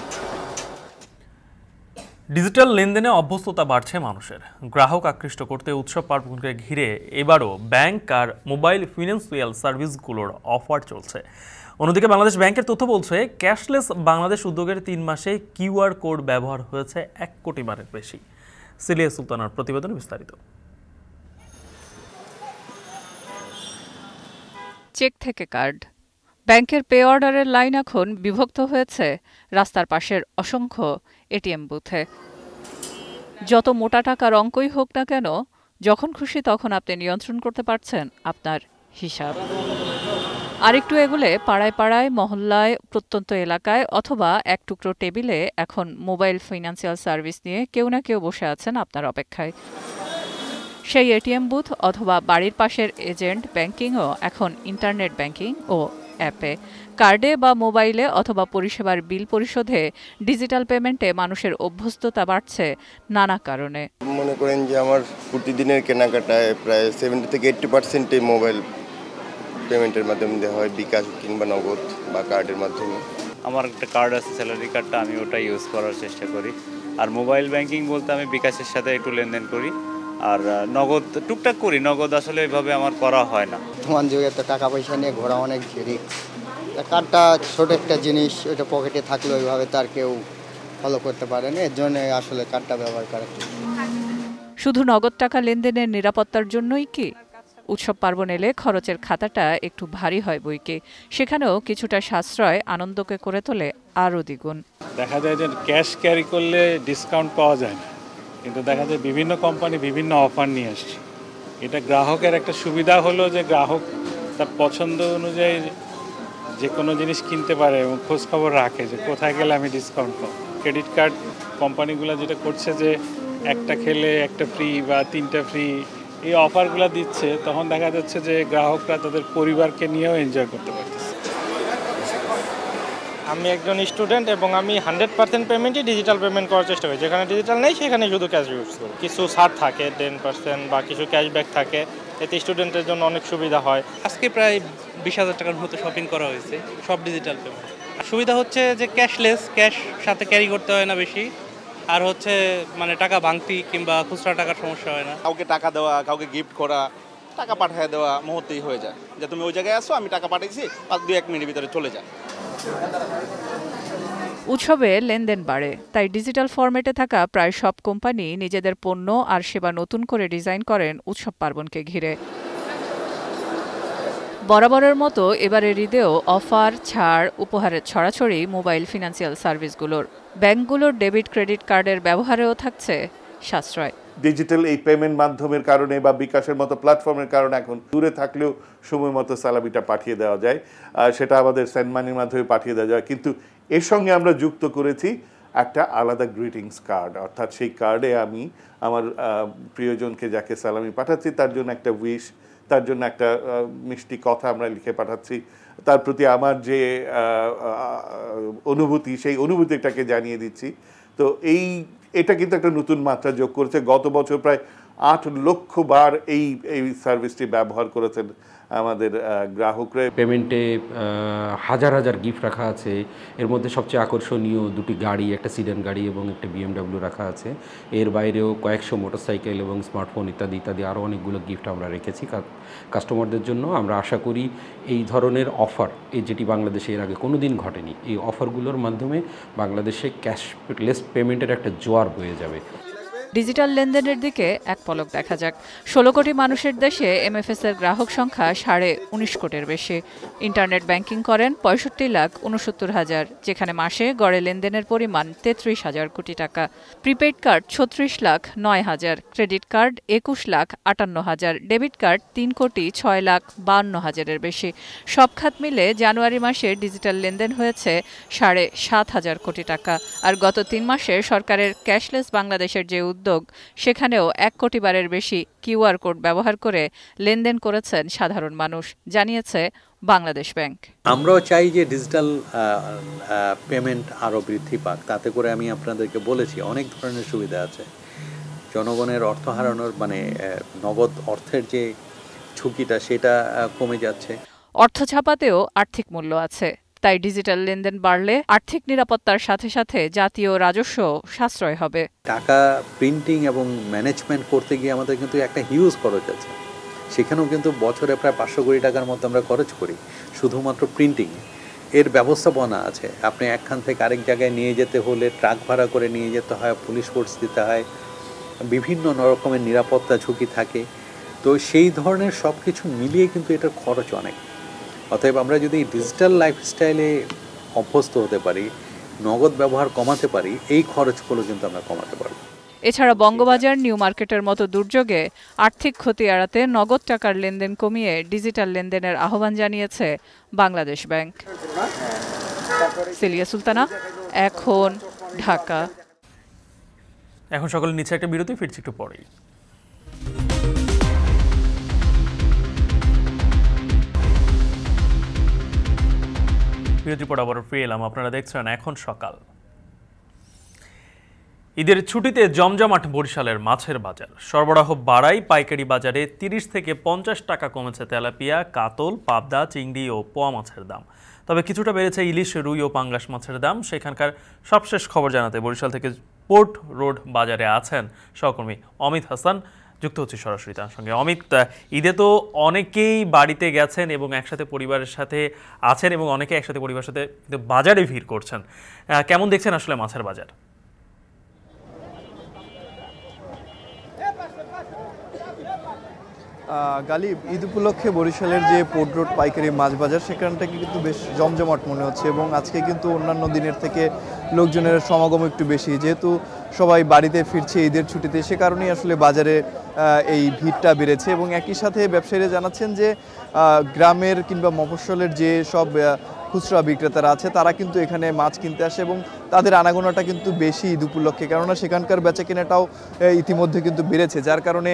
ডিজিটাল লেনদেনে অভ্যস্ততা বাড়ছে মানুষের গ্রাহক আকৃষ্ট করতে উৎসব পার্বণকে ঘিরে এবারও ব্যাংক আর মোবাইল ফিনান্সিয়াল সার্ভিসগুলোর অফার চলছে অন্যদিকে বাংলাদেশ ব্যাংকের তথ্য বলছে ক্যাশলেস বাংলাদেশ উদ্যোগের তিন মাসে কিউআর কোড ব্যবহার হয়েছে এক কোটি বারের বেশি সিলিয়া সুলতানার প্রতিবেদন বিস্তারিত চেক থেকে কার্ড ব্যাংকের পে অর্ডারের লাইন এখন বিভক্ত হয়েছে রাস্তার পাশের অসংখ্য এটিএম বুথে যত মোটা টাকার অঙ্কই হোক না কেন যখন খুশি তখন আপনি নিয়ন্ত্রণ করতে পারছেন আপনার হিসাব আরেকটু এগুলে পাড়ায় পাড়ায় মহল্লায় প্রত্যন্ত এলাকায় অথবা এক টুকরো টেবিলে এখন মোবাইল ফিনান্সিয়াল সার্ভিস নিয়ে কেউ না কেউ বসে আছেন আপনার অপেক্ষায় সেই এটিএম বুথ অথবা বাড়ির পাশের এজেন্ট ব্যাংকিংও এখন ইন্টারনেট ব্যাংকিং ও অ্যাপে কার্ডে বা মোবাইলে অথবা পরিষেবার বিল পরিশোধে ডিজিটাল পেমেন্টে মানুষের অভ্যস্ততা বাড়ছে নানা কারণে মনে করেন যে আমার প্রতিদিনের কেনাকাটায় প্রায় সেভেন্টি থেকে এইটটি পার্সেন্টে মোবাইল পেমেন্টের মাধ্যমে দেওয়া হয় বিকাশ কিংবা নগদ বা কার্ডের মাধ্যমে আমার একটা কার্ড আছে স্যালারি কার্ডটা আমি ওটা ইউজ করার চেষ্টা করি আর মোবাইল ব্যাংকিং বলতে আমি বিকাশের সাথে একটু লেনদেন করি আর নগদ টুকটাক করি নগদ আসলে এভাবে আমার করা হয় না বর্তমান যুগে তো টাকা পয়সা নিয়ে ঘোরা অনেক ঘেরি কার্ডটা ছোট একটা জিনিস ওইটা পকেটে থাকলে ওইভাবে তার কেউ ফলো করতে পারে না এর জন্য আসলে কার্ডটা ব্যবহার করা শুধু নগদ টাকা লেনদেনের নিরাপত্তার জন্যই কি উৎসব পার্বণ এলে খরচের খাতাটা একটু ভারী হয় বইকে সেখানেও কিছুটা সাশ্রয় আনন্দকে করে তোলে আরও দ্বিগুণ দেখা যায় যে ক্যাশ ক্যারি করলে ডিসকাউন্ট পাওয়া যায় না কিন্তু দেখা যায় বিভিন্ন কোম্পানি বিভিন্ন অফার নিয়ে আসছে এটা গ্রাহকের একটা সুবিধা হলো যে গ্রাহক তার পছন্দ অনুযায়ী যে কোনো জিনিস কিনতে পারে এবং খোঁজখবর রাখে যে কোথায় গেলে আমি ডিসকাউন্ট পাবো ক্রেডিট কার্ড কোম্পানিগুলো যেটা করছে যে একটা খেলে একটা ফ্রি বা তিনটা ফ্রি এই অফারগুলো দিচ্ছে তখন দেখা যাচ্ছে যে গ্রাহকরা তাদের পরিবারকে নিয়েও এনজয় করতে পারতেছে আমি একজন স্টুডেন্ট এবং আমি হান্ড্রেড পার্সেন্ট পেমেন্টই ডিজিটাল পেমেন্ট করার চেষ্টা করি যেখানে ডিজিটাল নেই সেখানে শুধু ক্যাশ ইউজ করি কিছু ছাড় থাকে টেন পার্সেন্ট বা কিছু ক্যাশব্যাক থাকে এতে স্টুডেন্টের জন্য অনেক সুবিধা হয় আজকে প্রায় বিশ হাজার টাকার মতো শপিং করা হয়েছে সব ডিজিটাল পেমেন্ট সুবিধা হচ্ছে যে ক্যাশলেস ক্যাশ সাথে ক্যারি করতে হয় না বেশি আর হচ্ছে মানে টাকা ভাঙতি কিংবা খুচরা টাকার সমস্যা হয় না কাউকে টাকা দেওয়া কাউকে গিফট করা টাকা পাঠিয়ে দেওয়া মুহূর্তেই হয়ে যায় যে তুমি ওই জায়গায় আসো আমি টাকা পাঠিয়েছি আর দু এক মিনিটের ভিতরে চলে যায় উৎসবে লেনদেন বাড়ে তাই ডিজিটাল ফরম্যাটে থাকা প্রায় সব কোম্পানি নিজেদের পণ্য আর সেবা নতুন করে ডিজাইন করেন উৎসব পার্বণকে ঘিরে বরাবরের মতো এবারের ঈদেও অফার ছাড় উপহারের ছড়াছড়ি মোবাইল ফিনান্সিয়াল সার্ভিসগুলোর ব্যাংকগুলোর ডেবিট ক্রেডিট কার্ডের ব্যবহারেও থাকছে সাশ্রয় ডিজিটাল এই পেমেন্ট মাধ্যমের কারণে বা বিকাশের মতো প্ল্যাটফর্মের কারণে এখন দূরে থাকলেও সময় মতো সালামিটা পাঠিয়ে দেওয়া যায় সেটা আমাদের সেন্ড মানির মাধ্যমে পাঠিয়ে দেওয়া যায় কিন্তু এর সঙ্গে আমরা যুক্ত করেছি একটা আলাদা গ্রিটিংস কার্ড অর্থাৎ সেই কার্ডে আমি আমার প্রিয়জনকে যাকে সালামি পাঠাচ্ছি তার জন্য একটা উইশ তার জন্য একটা মিষ্টি কথা আমরা লিখে পাঠাচ্ছি তার প্রতি আমার যে অনুভূতি সেই অনুভূতিটাকে জানিয়ে দিচ্ছি তো এই এটা কিন্তু একটা নতুন মাত্রা যোগ করেছে গত বছর প্রায় আট লক্ষ বার এই এই সার্ভিসটি ব্যবহার করেছেন আমাদের গ্রাহকরা পেমেন্টে হাজার হাজার গিফট রাখা আছে এর মধ্যে সবচেয়ে আকর্ষণীয় দুটি গাড়ি একটা সিডেন গাড়ি এবং একটা বিএমডাব্লিউ রাখা আছে এর বাইরেও কয়েকশো মোটরসাইকেল এবং স্মার্টফোন ইত্যাদি ইত্যাদি আরও অনেকগুলো গিফট আমরা রেখেছি কাস্টমারদের জন্য আমরা আশা করি এই ধরনের অফার এই যেটি বাংলাদেশে এর আগে কোনো দিন ঘটেনি এই অফারগুলোর মাধ্যমে বাংলাদেশে ক্যাশ লেস পেমেন্টের একটা জোয়ার বয়ে যাবে ডিজিটাল লেনদেনের দিকে এক পলক দেখা যাক ষোলো কোটি মানুষের দেশে এমএফএস এর গ্রাহক সংখ্যা সাড়ে উনিশ কোটির বেশি ইন্টারনেট ব্যাংকিং করেন পঁয়ষট্টি লাখ উনসত্তর হাজার যেখানে মাসে গড়ে লেনদেনের পরিমাণ তেত্রিশ হাজার কোটি টাকা প্রিপেড কার্ড ছত্রিশ লাখ নয় হাজার ক্রেডিট কার্ড একুশ লাখ আটান্ন হাজার ডেবিট কার্ড তিন কোটি ছয় লাখ বান্ন হাজারের বেশি সব খাত মিলে জানুয়ারি মাসে ডিজিটাল লেনদেন হয়েছে সাড়ে সাত হাজার কোটি টাকা আর গত তিন মাসে সরকারের ক্যাশলেস বাংলাদেশের যে উদ্যোগ সেখানেও এক কোটি বারের বেশি কিউআর কোড ব্যবহার করে লেনদেন করেছেন সাধারণ মানুষ জানিয়েছে বাংলাদেশ ব্যাংক আমরাও চাই যে ডিজিটাল পেমেন্ট আরও বৃদ্ধি পাক তাতে করে আমি আপনাদেরকে বলেছি অনেক ধরনের সুবিধা আছে জনগণের অর্থ হারানোর মানে নগদ অর্থের যে ঝুঁকিটা সেটা কমে যাচ্ছে অর্থ ছাপাতেও আর্থিক মূল্য আছে তাই ডিজিটাল লেনদেন বাড়লে আর্থিক নিরাপত্তার সাথে সাথে জাতীয় রাজস্ব সাশ্রয় হবে টাকা প্রিন্টিং এবং ম্যানেজমেন্ট করতে গিয়ে আমাদের কিন্তু একটা হিউজ খরচ আছে সেখানেও কিন্তু বছরে প্রায় পাঁচশো কোটি টাকার মতো আমরা খরচ করি শুধুমাত্র প্রিন্টিং এর ব্যবস্থাপনা আছে আপনি একখান থেকে আরেক জায়গায় নিয়ে যেতে হলে ট্রাক ভাড়া করে নিয়ে যেতে হয় পুলিশ ফোর্স দিতে হয় বিভিন্ন রকমের নিরাপত্তা ঝুঁকি থাকে তো সেই ধরনের সব কিছু মিলিয়ে কিন্তু এটার খরচ অনেক অতএব আমরা যদি ডিজিটাল লাইফস্টাইলে অভ্যস্ত হতে পারি নগদ ব্যবহার কমাতে পারি এই খরচগুলো কিন্তু আমরা কমাতে পারব এছাড়া বঙ্গবাজার নিউ মার্কেটের মতো দুর্যোগে আর্থিক ক্ষতি এড়াতে নগদ টাকার লেনদেন কমিয়ে ডিজিটাল লেনদেনের আহ্বান জানিয়েছে বাংলাদেশ ব্যাংক সেলিয়া সুলতানা এখন ঢাকা এখন সকলে নিচে একটা বিরতি ফিরছি একটু পরেই রিপোর্ট আবার ফিরে এলাম আপনারা দেখছেন এখন সকাল ঈদের ছুটিতে জমজমাট বরিশালের মাছের বাজার সরবরাহ বাড়াই পাইকারি বাজারে 30 থেকে পঞ্চাশ টাকা কমেছে তেলাপিয়া কাতল পাবদা চিংড়ি ও পোয়া মাছের দাম তবে কিছুটা বেড়েছে ইলিশ রুই ও পাঙ্গাস মাছের দাম সেখানকার সবশেষ খবর জানাতে বরিশাল থেকে পোর্ট রোড বাজারে আছেন সহকর্মী অমিত হাসান যুক্ত হচ্ছি সরাসরি তার সঙ্গে অমিত ঈদে তো অনেকেই বাড়িতে গেছেন এবং একসাথে পরিবারের সাথে আছেন এবং অনেকে একসাথে পরিবারের সাথে কিন্তু বাজারে ভিড় করছেন কেমন দেখছেন আসলে মাছের বাজার গালিব ঈদ উপলক্ষে বরিশালের যে পোর্ট রোড পাইকারি মাছ বাজার সেখানটাকে কিন্তু বেশ জমজমাট মনে হচ্ছে এবং আজকে কিন্তু অন্যান্য দিনের থেকে লোকজনের সমাগম একটু বেশি যেহেতু সবাই বাড়িতে ফিরছে ঈদের ছুটিতে সে কারণেই আসলে বাজারে এই ভিড়টা বেড়েছে এবং একই সাথে ব্যবসায়ীরা জানাচ্ছেন যে গ্রামের কিংবা মফস্বলের যে সব খুচরা বিক্রেতারা আছে তারা কিন্তু এখানে মাছ কিনতে আসে এবং তাদের আনাগোনাটা কিন্তু বেশি দুপুর উপলক্ষে কেননা সেখানকার বেচাকেনাটাও ইতিমধ্যে কিন্তু বেড়েছে যার কারণে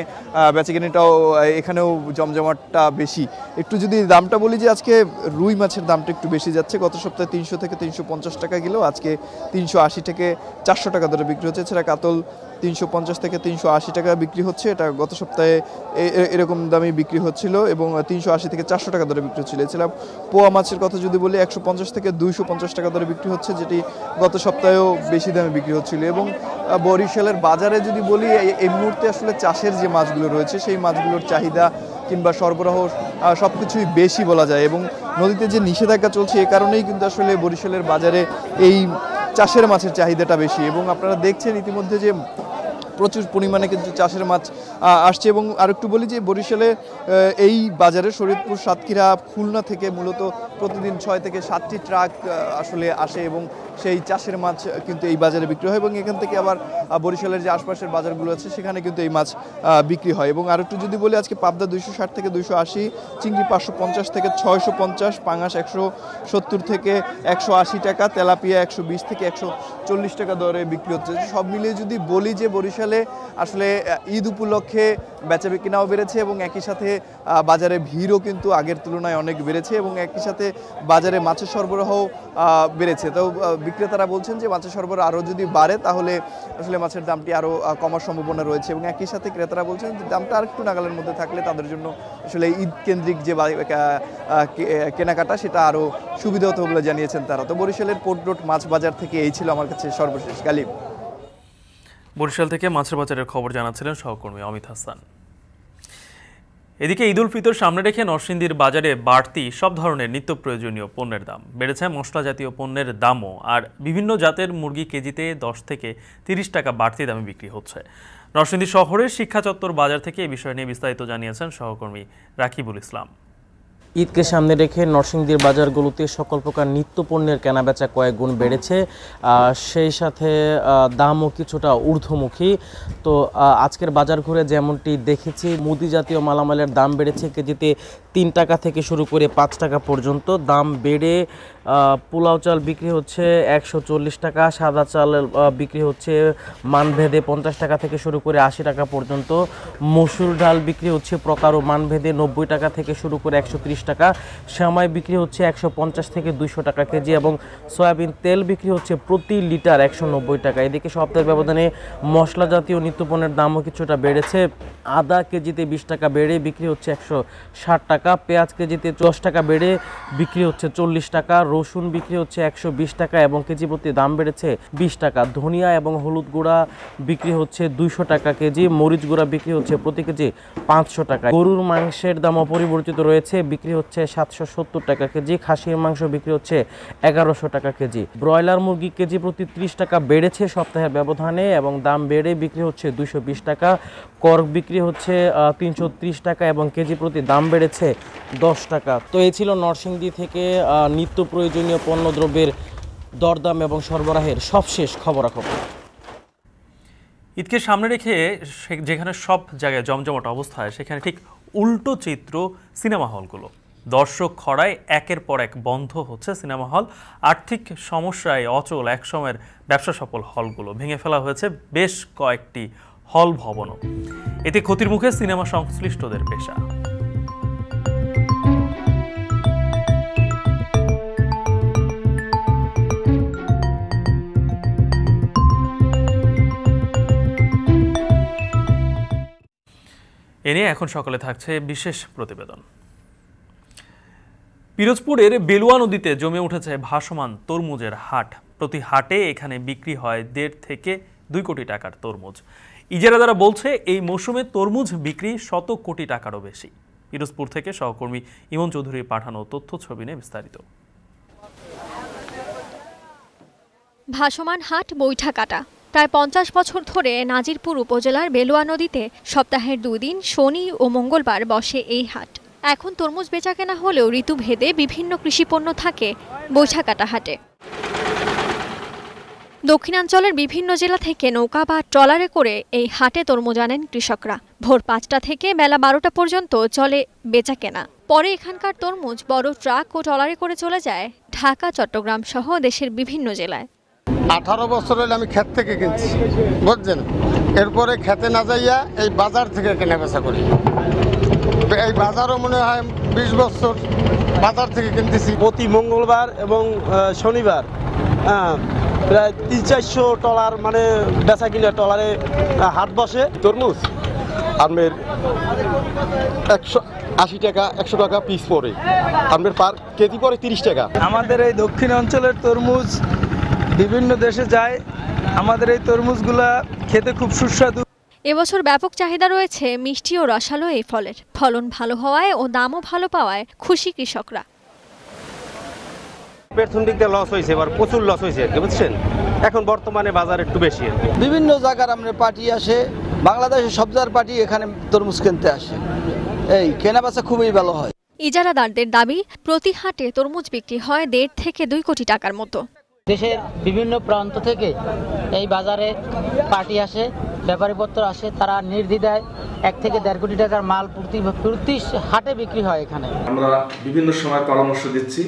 কেনাটাও এখানেও জমজমাটটা বেশি একটু যদি দামটা বলি যে আজকে রুই মাছের দামটা একটু বেশি যাচ্ছে গত সপ্তাহে তিনশো থেকে তিনশো টাকা গেলেও আজকে তিনশো আশি থেকে চারশো টাকা ধরে বিক্রি হচ্ছে এছাড়া কাতল তিনশো পঞ্চাশ থেকে তিনশো আশি টাকা বিক্রি হচ্ছে এটা গত সপ্তাহে এরকম দামে বিক্রি হচ্ছিল এবং তিনশো আশি থেকে চারশো টাকা দরে বিক্রি হচ্ছিল এছাড়া পোয়া মাছের কথা যদি বলি একশো পঞ্চাশ থেকে দুইশো পঞ্চাশ টাকা দরে বিক্রি হচ্ছে যেটি গত সপ্তাহেও বেশি দামে বিক্রি হচ্ছিল এবং বরিশালের বাজারে যদি বলি এই মুহূর্তে আসলে চাষের যে মাছগুলো রয়েছে সেই মাছগুলোর চাহিদা কিংবা সরবরাহ সব কিছুই বেশি বলা যায় এবং নদীতে যে নিষেধাজ্ঞা চলছে এ কারণেই কিন্তু আসলে বরিশালের বাজারে এই চাষের মাছের চাহিদাটা বেশি এবং আপনারা দেখছেন ইতিমধ্যে যে প্রচুর পরিমাণে কিন্তু চাষের মাছ আসছে এবং আরেকটু বলি যে বরিশালে এই বাজারে শরীরপুর সাতক্ষীরা খুলনা থেকে মূলত প্রতিদিন ছয় থেকে সাতটি ট্রাক আসলে আসে এবং সেই চাষের মাছ কিন্তু এই বাজারে বিক্রি হয় এবং এখান থেকে আবার বরিশালের যে আশপাশের বাজারগুলো আছে সেখানে কিন্তু এই মাছ বিক্রি হয় এবং আর একটু যদি বলি আজকে পাবদা দুইশো ষাট থেকে দুইশো আশি চিংড়ি পাঁচশো পঞ্চাশ থেকে ছয়শো পঞ্চাশ পাঙাশ একশো সত্তর থেকে একশো আশি টাকা তেলাপিয়া একশো বিশ থেকে একশো চল্লিশ টাকা দরে বিক্রি হচ্ছে সব মিলিয়ে যদি বলি যে বরিশালে আসলে ঈদ উপলক্ষে বেচা বিক্রিনাও বেড়েছে এবং একই সাথে বাজারে ভিড়ও কিন্তু আগের তুলনায় অনেক বেড়েছে এবং একই সাথে বাজারে মাছের সরবরাহ বেড়েছে তো বিক্রেতারা বলছেন যে মাছের সরবরাহ আরও যদি বাড়ে তাহলে আসলে মাছের দামটি আরও কমার সম্ভাবনা রয়েছে এবং একই সাথে ক্রেতারা বলছেন যে দামটা আর একটু নাগালের মধ্যে থাকলে তাদের জন্য আসলে ঈদ কেন্দ্রিক যে কেনাকাটা সেটা আরও সুবিধা হতো বলে জানিয়েছেন তারা তো বরিশালের পোর্ট রোড মাছ বাজার থেকে এই ছিল আমার কাছে সর্বশেষ গালিব বরিশাল থেকে মাছের বাজারের খবর জানাচ্ছিলেন সহকর্মী অমিত হাসান এদিকে ঈদুল ফিতর সামনে রেখে নরসিংদীর বাজারে বাড়তি সব ধরনের নিত্য প্রয়োজনীয় পণ্যের দাম বেড়েছে মশলা জাতীয় পণ্যের দামও আর বিভিন্ন জাতের মুরগি কেজিতে দশ থেকে তিরিশ টাকা বাড়তি দামে বিক্রি হচ্ছে নরসিংদী শহরের শিক্ষা চত্বর বাজার থেকে এ বিষয় নিয়ে বিস্তারিত জানিয়েছেন সহকর্মী রাকিবুল ইসলাম ঈদকে সামনে রেখে নরসিংদীর বাজারগুলোতে সকল প্রকার নিত্য পণ্যের কেনাবেচা কয়েক গুণ বেড়েছে সেই সাথে দামও কিছুটা ঊর্ধ্বমুখী তো আজকের বাজার ঘুরে যেমনটি দেখেছি মুদি জাতীয় মালামালের দাম বেড়েছে কেজিতে তিন টাকা থেকে শুরু করে পাঁচ টাকা পর্যন্ত দাম বেড়ে পোলাও চাল বিক্রি হচ্ছে একশো টাকা সাদা চাল বিক্রি হচ্ছে মানভেদে পঞ্চাশ টাকা থেকে শুরু করে আশি টাকা পর্যন্ত মসুর ডাল বিক্রি হচ্ছে প্রকার ও মানভেদে নব্বই টাকা থেকে শুরু করে একশো টাকা শ্যামাই বিক্রি হচ্ছে একশো থেকে দুইশো টাকা কেজি এবং সয়াবিন তেল বিক্রি হচ্ছে প্রতি লিটার একশো টাকা এদিকে সপ্তাহের ব্যবধানে মশলা জাতীয় নিত্যপণের দামও কিছুটা বেড়েছে আদা কেজিতে বিশ টাকা বেড়ে বিক্রি হচ্ছে একশো টাকা পেঁয়াজ কেজিতে দশ টাকা বেড়ে বিক্রি হচ্ছে চল্লিশ টাকা রসুন বিক্রি হচ্ছে একশো টাকা এবং কেজি প্রতি দাম বেড়েছে বিশ টাকা ধনিয়া এবং হলুদ গুঁড়া বিক্রি হচ্ছে দুইশো টাকা কেজি মরিচ গুঁড়া বিক্রি হচ্ছে প্রতি কেজি পাঁচশো টাকা গরুর মাংসের দাম অপরিবর্তিত রয়েছে বিক্রি হচ্ছে সাতশো টাকা কেজি খাসির মাংস বিক্রি হচ্ছে এগারোশো টাকা কেজি ব্রয়লার মুরগি কেজি প্রতি ত্রিশ টাকা বেড়েছে সপ্তাহের ব্যবধানে এবং দাম বেড়ে বিক্রি হচ্ছে দুশো টাকা কর্ক বিক্রি হচ্ছে তিনশো টাকা এবং কেজি প্রতি দাম বেড়েছে দশ টাকা তো এই ছিল নরসিংদী থেকে নিত্য প্রয়োজনীয় পণ্যদ্রব্যের দরদাম এবং সরবরাহের সবশেষ খবরাখবর ঈদকে সামনে রেখে যেখানে সব জায়গায় জমজমাট অবস্থায় সেখানে ঠিক উল্টো চিত্র সিনেমা হলগুলো দর্শক খড়ায় একের পর এক বন্ধ হচ্ছে সিনেমা হল আর্থিক সমস্যায় অচল একসময়ের ব্যবসা সফল হলগুলো ভেঙে ফেলা হয়েছে বেশ কয়েকটি হল ভবনও এতে ক্ষতির মুখে সিনেমা সংশ্লিষ্টদের পেশা এ নিয়ে এখন সকালে থাকছে বিশেষ প্রতিবেদন পিরোজপুরের বেলুয়া নদীতে জমে উঠেছে ভাসমান তরমুজের হাট প্রতি হাটে এখানে বিক্রি হয় দেড় থেকে দুই কোটি টাকার তরমুজ ইজারাদারা বলছে এই মৌসুমে তরমুজ বিক্রি শত কোটি টাকারও বেশি পিরোজপুর থেকে সহকর্মী ইমন চৌধুরী পাঠানো তথ্য ছবি নিয়ে বিস্তারিত ভাসমান হাট বৈঠা কাটা প্রায় পঞ্চাশ বছর ধরে নাজিরপুর উপজেলার বেলুয়া নদীতে সপ্তাহের দুই দিন শনি ও মঙ্গলবার বসে এই হাট এখন তরমুজ বেচা কেনা হলেও ঋতুভেদে বিভিন্ন কৃষিপণ্য থাকে বৈশাখাটা হাটে দক্ষিণাঞ্চলের বিভিন্ন জেলা থেকে নৌকা বা ট্রলারে করে এই হাটে তরমুজ আনেন কৃষকরা ভোর পাঁচটা থেকে বেলা বারোটা পর্যন্ত চলে বেচা কেনা পরে এখানকার তরমুজ বড় ট্রাক ও ট্রলারে করে চলে যায় ঢাকা চট্টগ্রাম সহ দেশের বিভিন্ন জেলায় আঠারো বছর হলে আমি ক্ষেত থেকে কিনছি বুঝছেন এরপরে খেতে না যাইয়া এই বাজার থেকে কেনা বেচা করি এই বাজারও মনে হয় বিশ বছর বাজার থেকে কিনতেছি প্রতি মঙ্গলবার এবং শনিবার হ্যাঁ, প্রায় তিন চারশো টলার মানে বেচা কিনা টলারে হাট বসে তরমুজ আমের একশো আশি টাকা একশো টাকা পিস পরে আমের পার কেজি পরে তিরিশ টাকা আমাদের এই দক্ষিণ অঞ্চলের তরমুজ বিভিন্ন দেশে যায় আমাদের এই তরমুজগুলা খেতে খুব সুস্বাদু এবছর ব্যাপক চাহিদা রয়েছে মিষ্টি ও রসালো এই ফলের ফলন ভালো হওয়ায় ও দামও ভালো পাওয়ায় খুশি কৃষকরা প্রথম দিক দিয়ে লস হয়েছে এবার প্রচুর লস হয়েছে বুঝছেন এখন বর্তমানে বাজার একটু বেশি বিভিন্ন জায়গার আমরা পার্টি আসে বাংলাদেশের সবজার পার্টি এখানে তরমুজ কিনতে আসে এই কেনা বেচা খুবই ভালো হয় ইজারাদারদের দাবি প্রতি হাটে তরমুজ বিক্রি হয় দেড় থেকে দুই কোটি টাকার মতো দেশের বিভিন্ন প্রান্ত থেকে এই বাজারে পার্টি আসে ব্যাপারীপত্র আসে তারা নির্দ্বিধায় এক থেকে দেড় কোটি টাকার মাল প্রতি প্রতি হাটে বিক্রি হয় এখানে আমরা বিভিন্ন সময় পরামর্শ দিচ্ছি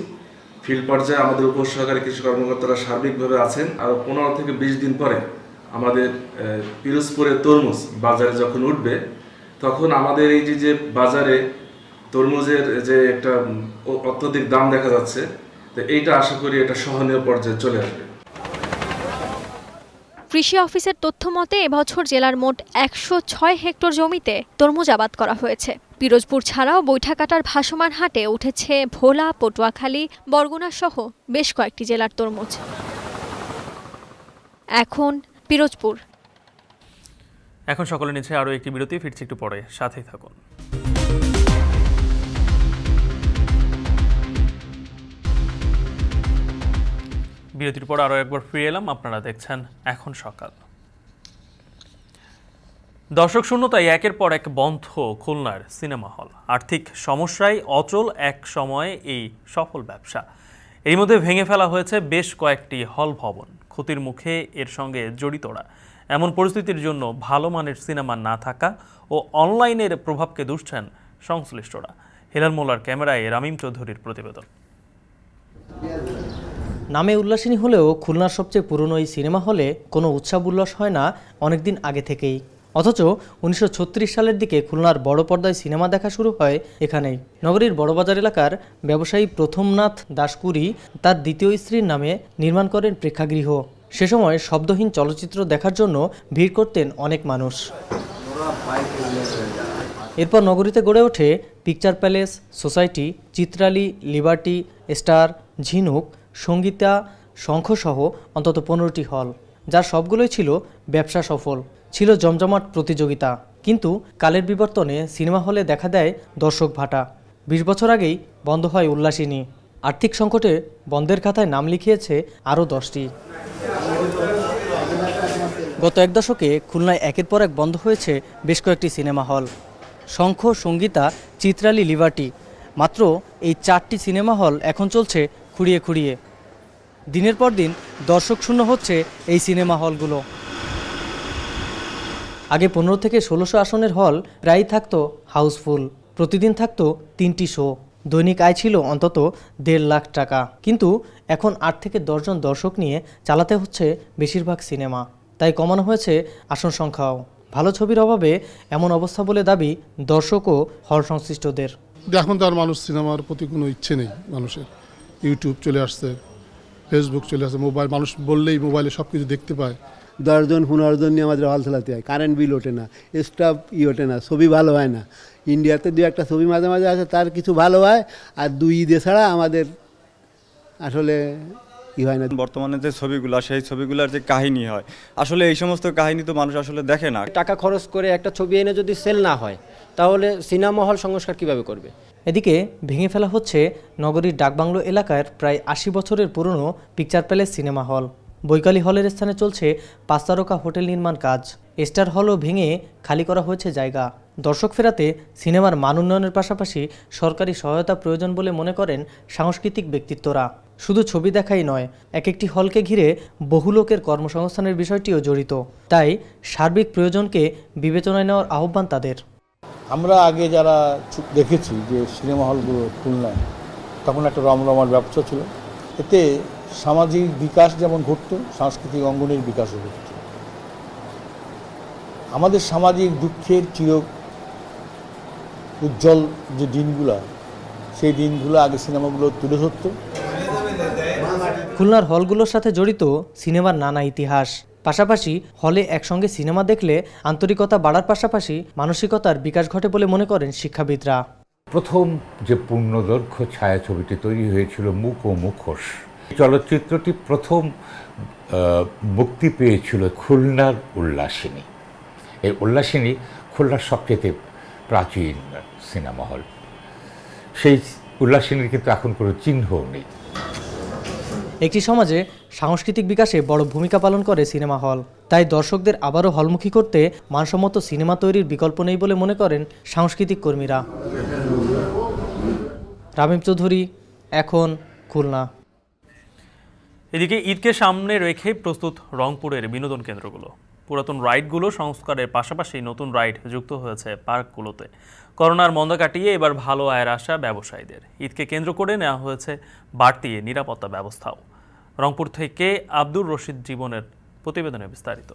ফিল্ড পর্যায়ে আমাদের উপসহকারী কৃষি কর্মকর্তারা সার্বিকভাবে আছেন আর পনেরো থেকে বিশ দিন পরে আমাদের পিরোজপুরের তরমুজ বাজারে যখন উঠবে তখন আমাদের এই যে বাজারে তরমুজের যে একটা অত্যধিক দাম দেখা যাচ্ছে এইটা আশা করি এটা সহনীয় পর্যায়ে চলে আসবে কৃষি অফিসের তথ্য মতে এবছর জেলার মোট একশো ছয় হেক্টর জমিতে তরমুজ আবাদ করা হয়েছে পিরোজপুর ছাড়াও বৈঠাকাটার ভাসমান হাটে উঠেছে ভোলা পটুয়াখালী বরগুনা সহ বেশ কয়েকটি জেলার তরমুজ এখন পিরোজপুর এখন সকলে নিচ্ছে আরও একটি বিরতি ফিরছি একটু পরে সাথেই থাকুন বিরতির পর আরও একবার ফিরে এলাম আপনারা দেখছেন এখন সকাল দর্শক শূন্যতায় একের পর এক বন্ধ খুলনার সিনেমা হল আর্থিক সমস্যায় অচল এক সময়ে এই সফল ব্যবসা এর মধ্যে ভেঙে ফেলা হয়েছে বেশ কয়েকটি হল ভবন ক্ষতির মুখে এর সঙ্গে জড়িতরা এমন পরিস্থিতির জন্য ভালো মানের সিনেমা না থাকা ও অনলাইনের প্রভাবকে দুষছেন সংশ্লিষ্টরা হেলাল মোলার ক্যামেরায় রামিম চৌধুরীর প্রতিবেদন নামে উল্লাসিনী হলেও খুলনার সবচেয়ে পুরনো এই সিনেমা হলে কোনো উৎসব উল্লাস হয় না অনেকদিন আগে থেকেই অথচ উনিশশো সালের দিকে খুলনার বড় পর্দায় সিনেমা দেখা শুরু হয় এখানেই নগরীর বড়বাজার এলাকার ব্যবসায়ী প্রথমনাথ দাসকুরি তার দ্বিতীয় স্ত্রীর নামে নির্মাণ করেন প্রেক্ষাগৃহ সে সময় শব্দহীন চলচ্চিত্র দেখার জন্য ভিড় করতেন অনেক মানুষ এরপর নগরীতে গড়ে ওঠে picture palace society Chitrali liberty star Jhinuk Sangeeta শঙ্খসহ অন্তত পনেরোটি হল যার সবগুলোই ছিল ব্যবসা সফল ছিল জমজমাট প্রতিযোগিতা কিন্তু কালের বিবর্তনে সিনেমা হলে দেখা দেয় দর্শক ভাটা বিশ বছর আগেই বন্ধ হয় উল্লাসিনী আর্থিক সংকটে বন্ধের খাতায় নাম লিখিয়েছে আরও দশটি গত এক দশকে খুলনায় একের পর এক বন্ধ হয়েছে বেশ কয়েকটি সিনেমা হল শঙ্খ সঙ্গীতা চিত্রালী লিবার্টি মাত্র এই চারটি সিনেমা হল এখন চলছে খুঁড়িয়ে খুঁড়িয়ে দিনের পর দিন দর্শক শূন্য হচ্ছে এই সিনেমা হলগুলো আগে পনেরো থেকে ষোলোশো আসনের হল প্রায়ই থাকতো হাউসফুল প্রতিদিন থাকতো তিনটি শো দৈনিক আয় ছিল অন্তত দেড় লাখ টাকা কিন্তু এখন আট থেকে দশজন দর্শক নিয়ে চালাতে হচ্ছে বেশিরভাগ সিনেমা তাই কমানো হয়েছে আসন সংখ্যাও ভালো ছবির অভাবে এমন অবস্থা বলে দাবি দর্শক ও হল সংশ্লিষ্টদের এখন তো আর মানুষ সিনেমার প্রতি কোনো ইচ্ছে নেই মানুষের ইউটিউব চলে আসছে ফেসবুক চলে আসে মোবাইল মানুষ বললেই মোবাইলে সব কিছু দেখতে পায় দশজন পনেরো জন নিয়ে আমাদের হল চালাতে হয় কারেন্ট বিল ওঠে না স্টাফ ই ওঠে না ছবি ভালো হয় না ইন্ডিয়াতে দু একটা ছবি মাঝে মাঝে আছে তার কিছু ভালো হয় আর দুই ঈদে ছাড়া আমাদের আসলে ই হয় না বর্তমানে যে ছবিগুলো সেই ছবিগুলোর যে কাহিনী হয় আসলে এই সমস্ত কাহিনী তো মানুষ আসলে দেখে না টাকা খরচ করে একটা ছবি এনে যদি সেল না হয় তাহলে সিনেমা হল সংস্কার কীভাবে করবে এদিকে ভেঙে ফেলা হচ্ছে নগরীর ডাকবাংলো এলাকার প্রায় আশি বছরের পুরনো পিকচার প্যালেস সিনেমা হল বৈকালী হলের স্থানে চলছে পাঁচ তারকা হোটেল নির্মাণ কাজ স্টার হলও ভেঙে খালি করা হয়েছে জায়গা দর্শক ফেরাতে সিনেমার মান উন্নয়নের পাশাপাশি সরকারি সহায়তা প্রয়োজন বলে মনে করেন সাংস্কৃতিক ব্যক্তিত্বরা শুধু ছবি দেখাই নয় এক একটি হলকে ঘিরে বহু লোকের কর্মসংস্থানের বিষয়টিও জড়িত তাই সার্বিক প্রয়োজনকে বিবেচনায় নেওয়ার আহ্বান তাদের আমরা আগে যারা দেখেছি যে সিনেমা হলগুলো খুলনায় তখন একটা রমরমার ব্যবসা ছিল এতে সামাজিক বিকাশ যেমন ঘটত সাংস্কৃতিক অঙ্গনের বিকাশও ঘটত আমাদের সামাজিক দুঃখের চির উজ্জ্বল যে দিনগুলো সেই দিনগুলো আগে সিনেমাগুলো তুলে ধরত খুলনার হলগুলোর সাথে জড়িত সিনেমার নানা ইতিহাস পাশাপাশি হলে একসঙ্গে সিনেমা দেখলে আন্তরিকতা বাড়ার পাশাপাশি মানসিকতার বিকাশ ঘটে বলে মনে করেন শিক্ষাবিদরা প্রথম যে পূর্ণদৈর্ঘ্য ছায়াছবিটি তৈরি হয়েছিল মুখ ও মুখোশ চলচ্চিত্রটি প্রথম মুক্তি পেয়েছিল খুলনার উল্লাসিনী এই উল্লাসিনী খুলনার সবচেয়ে প্রাচীন সিনেমা হল সেই উল্লাসিনীর কিন্তু এখন কোনো চিহ্নও নেই একটি সমাজে সাংস্কৃতিক বিকাশে বড় ভূমিকা পালন করে সিনেমা হল তাই দর্শকদের আবারও হলমুখী করতে মানসম্মত সিনেমা তৈরির বিকল্প নেই বলে মনে করেন সাংস্কৃতিক কর্মীরা রামিম চৌধুরী এখন খুলনা এদিকে ঈদকে সামনে রেখে প্রস্তুত রংপুরের বিনোদন কেন্দ্রগুলো পুরাতন রাইডগুলো সংস্কারের পাশাপাশি নতুন রাইড যুক্ত হয়েছে পার্কগুলোতে করোনার মন্দা কাটিয়ে এবার ভালো আয়ের আসা ব্যবসায়ীদের ঈদকে কেন্দ্র করে নেওয়া হয়েছে বাড়তি নিরাপত্তা ব্যবস্থাও রংপুর থেকে আব্দুর রশিদ জীবনের প্রতিবেদনে বিস্তারিত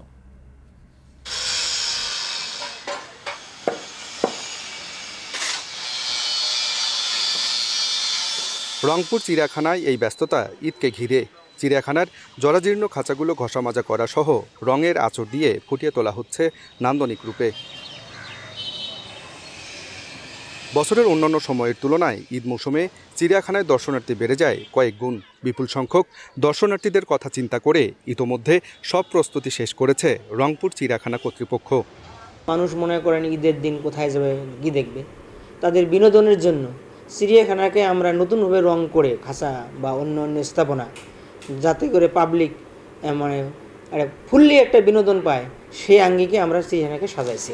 রংপুর চিড়িয়াখানায় এই ব্যস্ততা ঈদকে ঘিরে চিড়িয়াখানার জরাজীর্ণ খাঁচাগুলো ঘষামাজা করা সহ রঙের আঁচড় দিয়ে ফুটিয়ে তোলা হচ্ছে নান্দনিক রূপে বছরের অন্যান্য সময়ের তুলনায় ঈদ মৌসুমে চিড়িয়াখানায় দর্শনার্থী বেড়ে যায় কয়েক গুণ বিপুল সংখ্যক দর্শনার্থীদের কথা চিন্তা করে ইতোমধ্যে সব প্রস্তুতি শেষ করেছে রংপুর চিড়িয়াখানা কর্তৃপক্ষ মানুষ মনে করেন ঈদের দিন কোথায় যাবে কি দেখবে তাদের বিনোদনের জন্য চিড়িয়াখানাকে আমরা নতুনভাবে রং করে খাসা বা অন্য অন্য স্থাপনা যাতে করে পাবলিক মানে ফুললি একটা বিনোদন পায় সেই আঙ্গিকে আমরা চিড়িয়াখানাকে সাজাইছি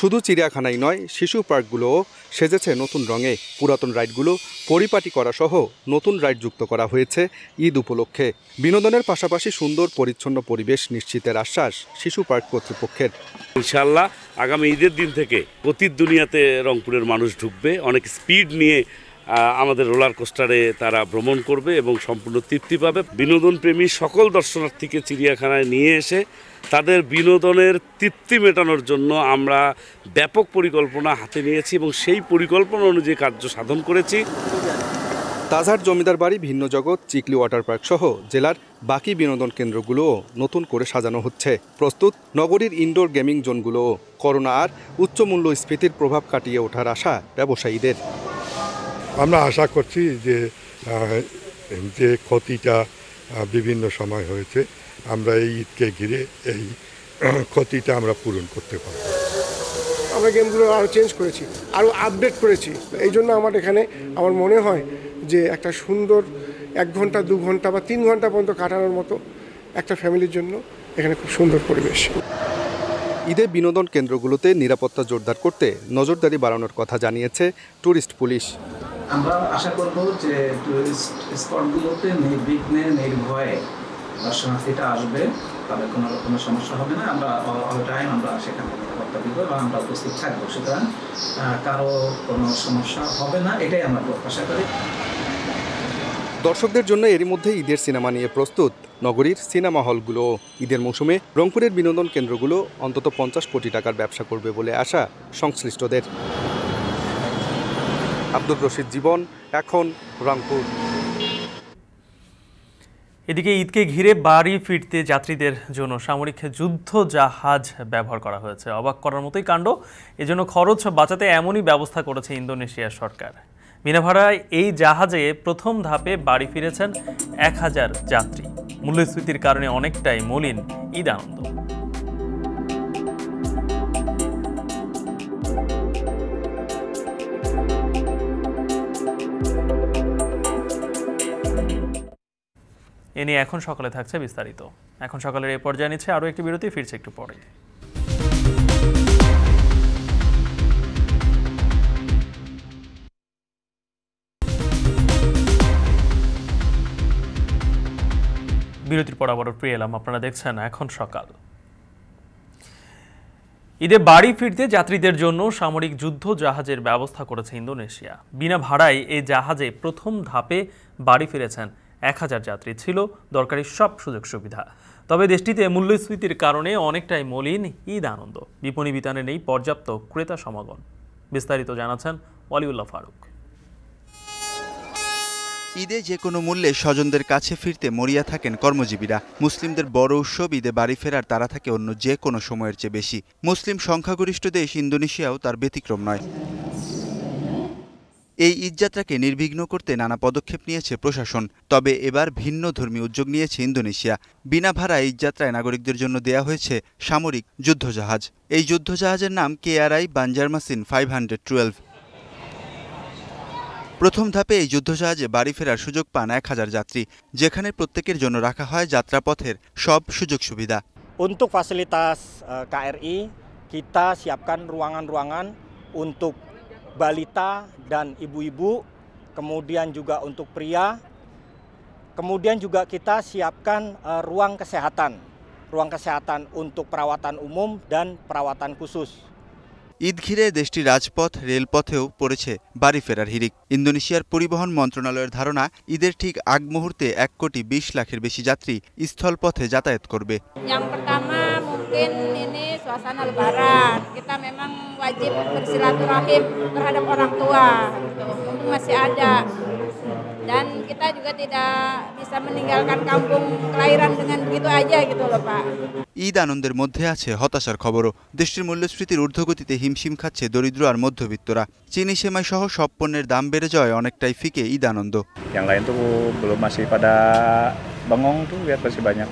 শুধু চিড়িয়াখানাই নয় শিশু পার্কগুলোও সেজেছে নতুন রঙে পুরাতন রাইডগুলো পরিপাটি করা সহ নতুন রাইড যুক্ত করা হয়েছে ঈদ উপলক্ষে বিনোদনের পাশাপাশি সুন্দর পরিচ্ছন্ন পরিবেশ নিশ্চিতের আশ্বাস শিশু পার্ক কর্তৃপক্ষের ইনশাল্লাহ আগামী ঈদের দিন থেকে অতীত দুনিয়াতে রংপুরের মানুষ ঢুকবে অনেক স্পিড নিয়ে আমাদের রোলার কোস্টারে তারা ভ্রমণ করবে এবং সম্পূর্ণ তৃপ্তি পাবে বিনোদন প্রেমী সকল দর্শনার্থীকে চিড়িয়াখানায় নিয়ে এসে তাদের বিনোদনের তৃপ্তি মেটানোর জন্য আমরা ব্যাপক পরিকল্পনা হাতে নিয়েছি এবং সেই পরিকল্পনা অনুযায়ী কার্য সাধন করেছি তাজার জমিদার বাড়ি ভিন্ন জগৎ চিকলি ওয়াটার পার্ক সহ জেলার বাকি বিনোদন কেন্দ্রগুলোও নতুন করে সাজানো হচ্ছে প্রস্তুত নগরীর ইনডোর গেমিং জোনগুলোও করোনা আর উচ্চ স্ফীতির প্রভাব কাটিয়ে ওঠার আশা ব্যবসায়ীদের আমরা আশা করছি যে যে ক্ষতিটা বিভিন্ন সময় হয়েছে আমরা এই ঈদকে ঘিরে এই ক্ষতিটা আমরা পূরণ করতে পারব আমরা গেমগুলো আরও চেঞ্জ করেছি আরও আপডেট করেছি এই জন্য আমার এখানে আমার মনে হয় যে একটা সুন্দর এক ঘন্টা দু ঘন্টা বা তিন ঘন্টা পর্যন্ত কাটানোর মতো একটা ফ্যামিলির জন্য এখানে খুব সুন্দর পরিবেশ ঈদে বিনোদন কেন্দ্রগুলোতে নিরাপত্তা জোরদার করতে নজরদারি বাড়ানোর কথা জানিয়েছে ট্যুরিস্ট পুলিশ আমরা আশা করব যে টুরিস্ট স্পটগুলোতে নির্বিঘ্নে নির্ভয়ে আসবে তাদের কোনো রকমের সমস্যা হবে না আমরা অল টাইম আমরা সেখানে দিব এবং আমরা উপস্থিত থাকবো সুতরাং কারো কোনো সমস্যা হবে না এটাই আমরা প্রত্যাশা করি দর্শকদের জন্য এরই মধ্যে ঈদের সিনেমা নিয়ে প্রস্তুত নগরীর সিনেমা হলগুলো ঈদের মৌসুমে রংপুরের বিনোদন কেন্দ্রগুলো অন্তত পঞ্চাশ কোটি টাকার ব্যবসা করবে বলে আশা সংশ্লিষ্টদের আব্দুল রশিদ জীবন এখন রংপুর এদিকে ঈদকে ঘিরে বাড়ি ফিরতে যাত্রীদের জন্য সামরিক যুদ্ধ জাহাজ ব্যবহার করা হয়েছে অবাক করার মতোই কাণ্ড এজন্য খরচ বাঁচাতে এমনই ব্যবস্থা করেছে ইন্দোনেশিয়া সরকার বিনা ভাড়ায় এই জাহাজে প্রথম ধাপে বাড়ি ফিরেছেন এক হাজার যাত্রী মূল্যস্ফীতির কারণে অনেকটাই মলিন ঈদ আনন্দ এ নিয়ে এখন সকালে থাকছে বিস্তারিত এখন সকালের এ পর্যায়ে নিচ্ছে আরও একটি বিরতি ফিরছে একটু পরে বিরতির পর আবারও ফিরে এলাম আপনারা দেখছেন এখন সকাল ঈদে বাড়ি ফিরতে যাত্রীদের জন্য সামরিক যুদ্ধ জাহাজের ব্যবস্থা করেছে ইন্দোনেশিয়া বিনা ভাড়ায় এই জাহাজে প্রথম ধাপে বাড়ি ফিরেছেন এক হাজার যাত্রী ছিল দরকারি সব সুযোগ সুবিধা তবে দেশটিতে মূল্যস্ফীতির কারণে অনেকটাই মলিন ঈদ আনন্দ বিপণী বিতানে নেই পর্যাপ্ত ক্রেতা সমাগম বিস্তারিত জানাচ্ছেন ওয়ালিউল্লাহ ফারুক ঈদে যে কোনো মূল্যে স্বজনদের কাছে ফিরতে মরিয়া থাকেন কর্মজীবীরা মুসলিমদের বড় উৎসব ঈদে বাড়ি ফেরার তারা থাকে অন্য যে কোনো সময়ের চেয়ে বেশি মুসলিম সংখ্যাগরিষ্ঠ দেশ ইন্দোনেশিয়াও তার ব্যতিক্রম নয় এই ঈদযাত্রাকে নির্বিঘ্ন করতে নানা পদক্ষেপ নিয়েছে প্রশাসন তবে এবার ভিন্ন ধর্মী উদ্যোগ নিয়েছে ইন্দোনেশিয়া বিনা ভাড়া ঈদযাত্রায় নাগরিকদের জন্য দেয়া হয়েছে সামরিক যুদ্ধজাহাজ এই যুদ্ধজাহাজের নাম KRI Banjarmasin five hundred twelve প্রথম ধাপে এই যুদ্ধজাহাজে বাড়ি ফেরার সুযোগ পান এক হাজার যাত্রী যেখানে প্রত্যেকের জন্য রাখা হয় যাত্রাপথের সব সুযোগ সুবিধা Untuk fasilitas eh, KRI, kita siapkan ruangan-ruangan untuk balita dan ibu-ibu, kemudian juga untuk pria. Kemudian juga kita siapkan uh, ruang kesehatan, ruang kesehatan untuk perawatan umum dan perawatan khusus. Eid ঘিরে দেশটির রাজপথ রেলপথেও পড়েছে বাড়ি ফেরার হিরিক ইন্দোনেশিয়ার পরিবহন মন্ত্রণালয়ের ধারণা ঈদের ঠিক আগ মুহূর্তে এক কোটি বিশ লাখের বেশি যাত্রী স্থলপথে যাতায়াত করবে suasana lebaran kita memang wajib bersilaturahim terhadap orang tua gitu. Itu masih ada dan kita juga tidak bisa meninggalkan kampung kelahiran dengan begitu aja gitu loh Pak. Eid আনন্দের মধ্যে আছে হতাশার খবরও দেশটির মূল্যস্ফীতির ঊর্ধ্বগতিতে হিমশিম খাচ্ছে দরিদ্র আর মধ্যবিত্তরা চিনি সেমাই সহ সব পণ্যের দাম বেড়ে যায় অনেকটাই ফিকে ঈদ আনন্দ yang lain tuh belum masih pada bengong tuh lihat masih banyak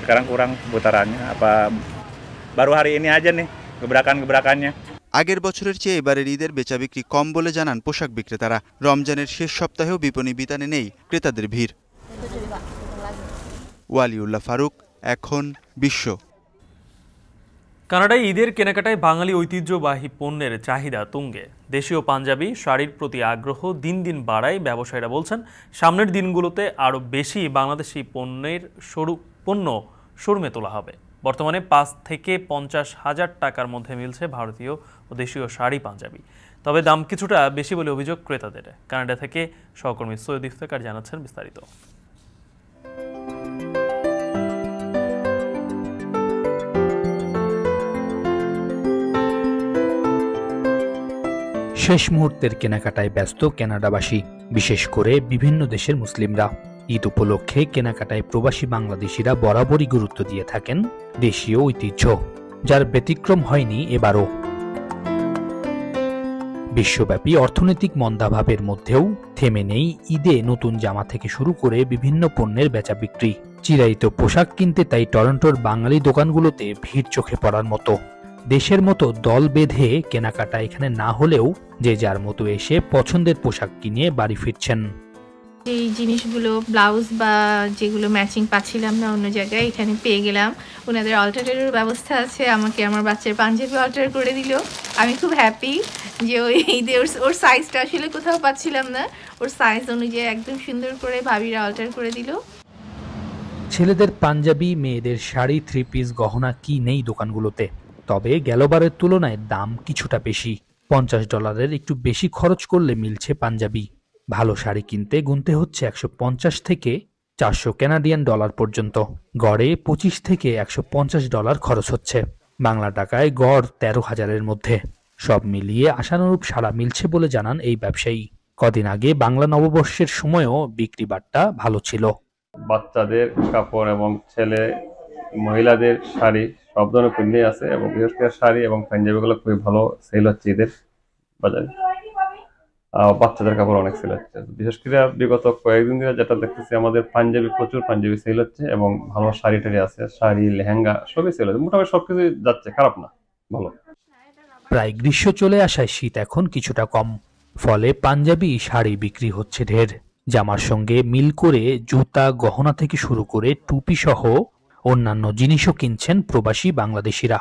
sekarang kurang putarannya apa baru hari ini aja nih gebrakan-gebrakannya. আগের বছরের চেয়ে এবারের ঈদের বেচা বিক্রি কম বলে জানান পোশাক বিক্রেতারা রমজানের শেষ সপ্তাহেও বিপণী বিতানে নেই ক্রেতাদের ভিড় ওয়ালিউল্লাহ ফারুক এখন বিশ্ব কানাডায় ঈদের কেনাকাটায় বাঙালি ঐতিহ্যবাহী পণ্যের চাহিদা তুঙ্গে দেশীয় পাঞ্জাবি শাড়ির প্রতি আগ্রহ দিন দিন বাড়ায় ব্যবসায়ীরা বলছেন সামনের দিনগুলোতে আরও বেশি বাংলাদেশি পণ্যের সরু পণ্য শোরুমে তোলা হবে বর্তমানে পাঁচ থেকে পঞ্চাশ হাজার টাকার মধ্যে মিলছে ভারতীয় ও দেশীয় শাড়ি পাঞ্জাবি তবে দাম কিছুটা বেশি বলে অভিযোগ ক্রেতাদের কানাডা থেকে সহকর্মী সৈয়দ ইফতেকার জানাচ্ছেন বিস্তারিত শেষ মুহূর্তের কেনাকাটায় ব্যস্ত কানাডাবাসী বিশেষ করে বিভিন্ন দেশের মুসলিমরা ঈদ উপলক্ষে কেনাকাটায় প্রবাসী বাংলাদেশিরা বরাবরই গুরুত্ব দিয়ে থাকেন দেশীয় ঐতিহ্য যার ব্যতিক্রম হয়নি এবারও বিশ্বব্যাপী অর্থনৈতিক মন্দাভাবের মধ্যেও থেমে নেই ঈদে নতুন জামা থেকে শুরু করে বিভিন্ন পণ্যের বেচা বিক্রি চিরায়িত পোশাক কিনতে তাই টরন্টোর বাঙালি দোকানগুলোতে ভিড় চোখে পড়ার মতো দেশের মতো দল বেঁধে কেনাকাটা এখানে না হলেও যে যার মতো এসে পছন্দের পোশাক কিনে বাড়ি ফিরছেন এই জিনিসগুলো ব্লাউজ বা যেগুলো ম্যাচিং পাচ্ছিলাম না অন্য জায়গায় এখানে পেয়ে গেলাম ওনাদের অল্টারেরও ব্যবস্থা আছে আমাকে আমার বাচ্চার পাঞ্জাবি অল্টার করে দিল আমি খুব হ্যাপি যে ওই ওর ওর সাইজটা আসলে কোথাও পাচ্ছিলাম না ওর সাইজ অনুযায়ী একদম সুন্দর করে ভাবিরা অল্টার করে দিল ছেলেদের পাঞ্জাবি মেয়েদের শাড়ি থ্রি পিস গহনা কি নেই দোকানগুলোতে তবে গেলবারের তুলনায় দাম কিছুটা বেশি পঞ্চাশ ডলারের একটু বেশি খরচ করলে মিলছে পাঞ্জাবি ভালো শাড়ি কিনতে গুনতে হচ্ছে একশো পঞ্চাশ থেকে চারশো ক্যানাডিয়ান ডলার পর্যন্ত গড়ে পঁচিশ থেকে একশো পঞ্চাশ ডলার খরচ হচ্ছে বাংলা টাকায় গড় তেরো হাজারের মধ্যে সব মিলিয়ে আশানুরূপ সাড়া মিলছে বলে জানান এই ব্যবসায়ী কদিন আগে বাংলা নববর্ষের সময়ও বিক্রি বার্তা ভালো ছিল বাচ্চাদের কাপড় এবং ছেলে মহিলাদের শাড়ি সব ধরনের পণ্যই আছে এবং বিশেষ করে শাড়ি এবং পাঞ্জাবিগুলো খুবই ভালো সেল হচ্ছে এদের বাজারে বাচ্চাদের কাপড় অনেক সেল হচ্ছে বিশেষ করে বিগত কয়েকদিন ধরে যেটা দেখতেছি আমাদের পাঞ্জাবি প্রচুর পাঞ্জাবি সেল হচ্ছে এবং ভালো শাড়ি টাড়ি আছে শাড়ি লেহেঙ্গা সবই সেল হচ্ছে মোটামুটি সবকিছু যাচ্ছে খারাপ না ভালো প্রায় গ্রীষ্ম চলে আসায় শীত এখন কিছুটা কম ফলে পাঞ্জাবি শাড়ি বিক্রি হচ্ছে ঢের জামার সঙ্গে মিল করে জুতা গহনা থেকে শুরু করে টুপি সহ অন্যান্য জিনিসও কিনছেন প্রবাসী বাংলাদেশিরা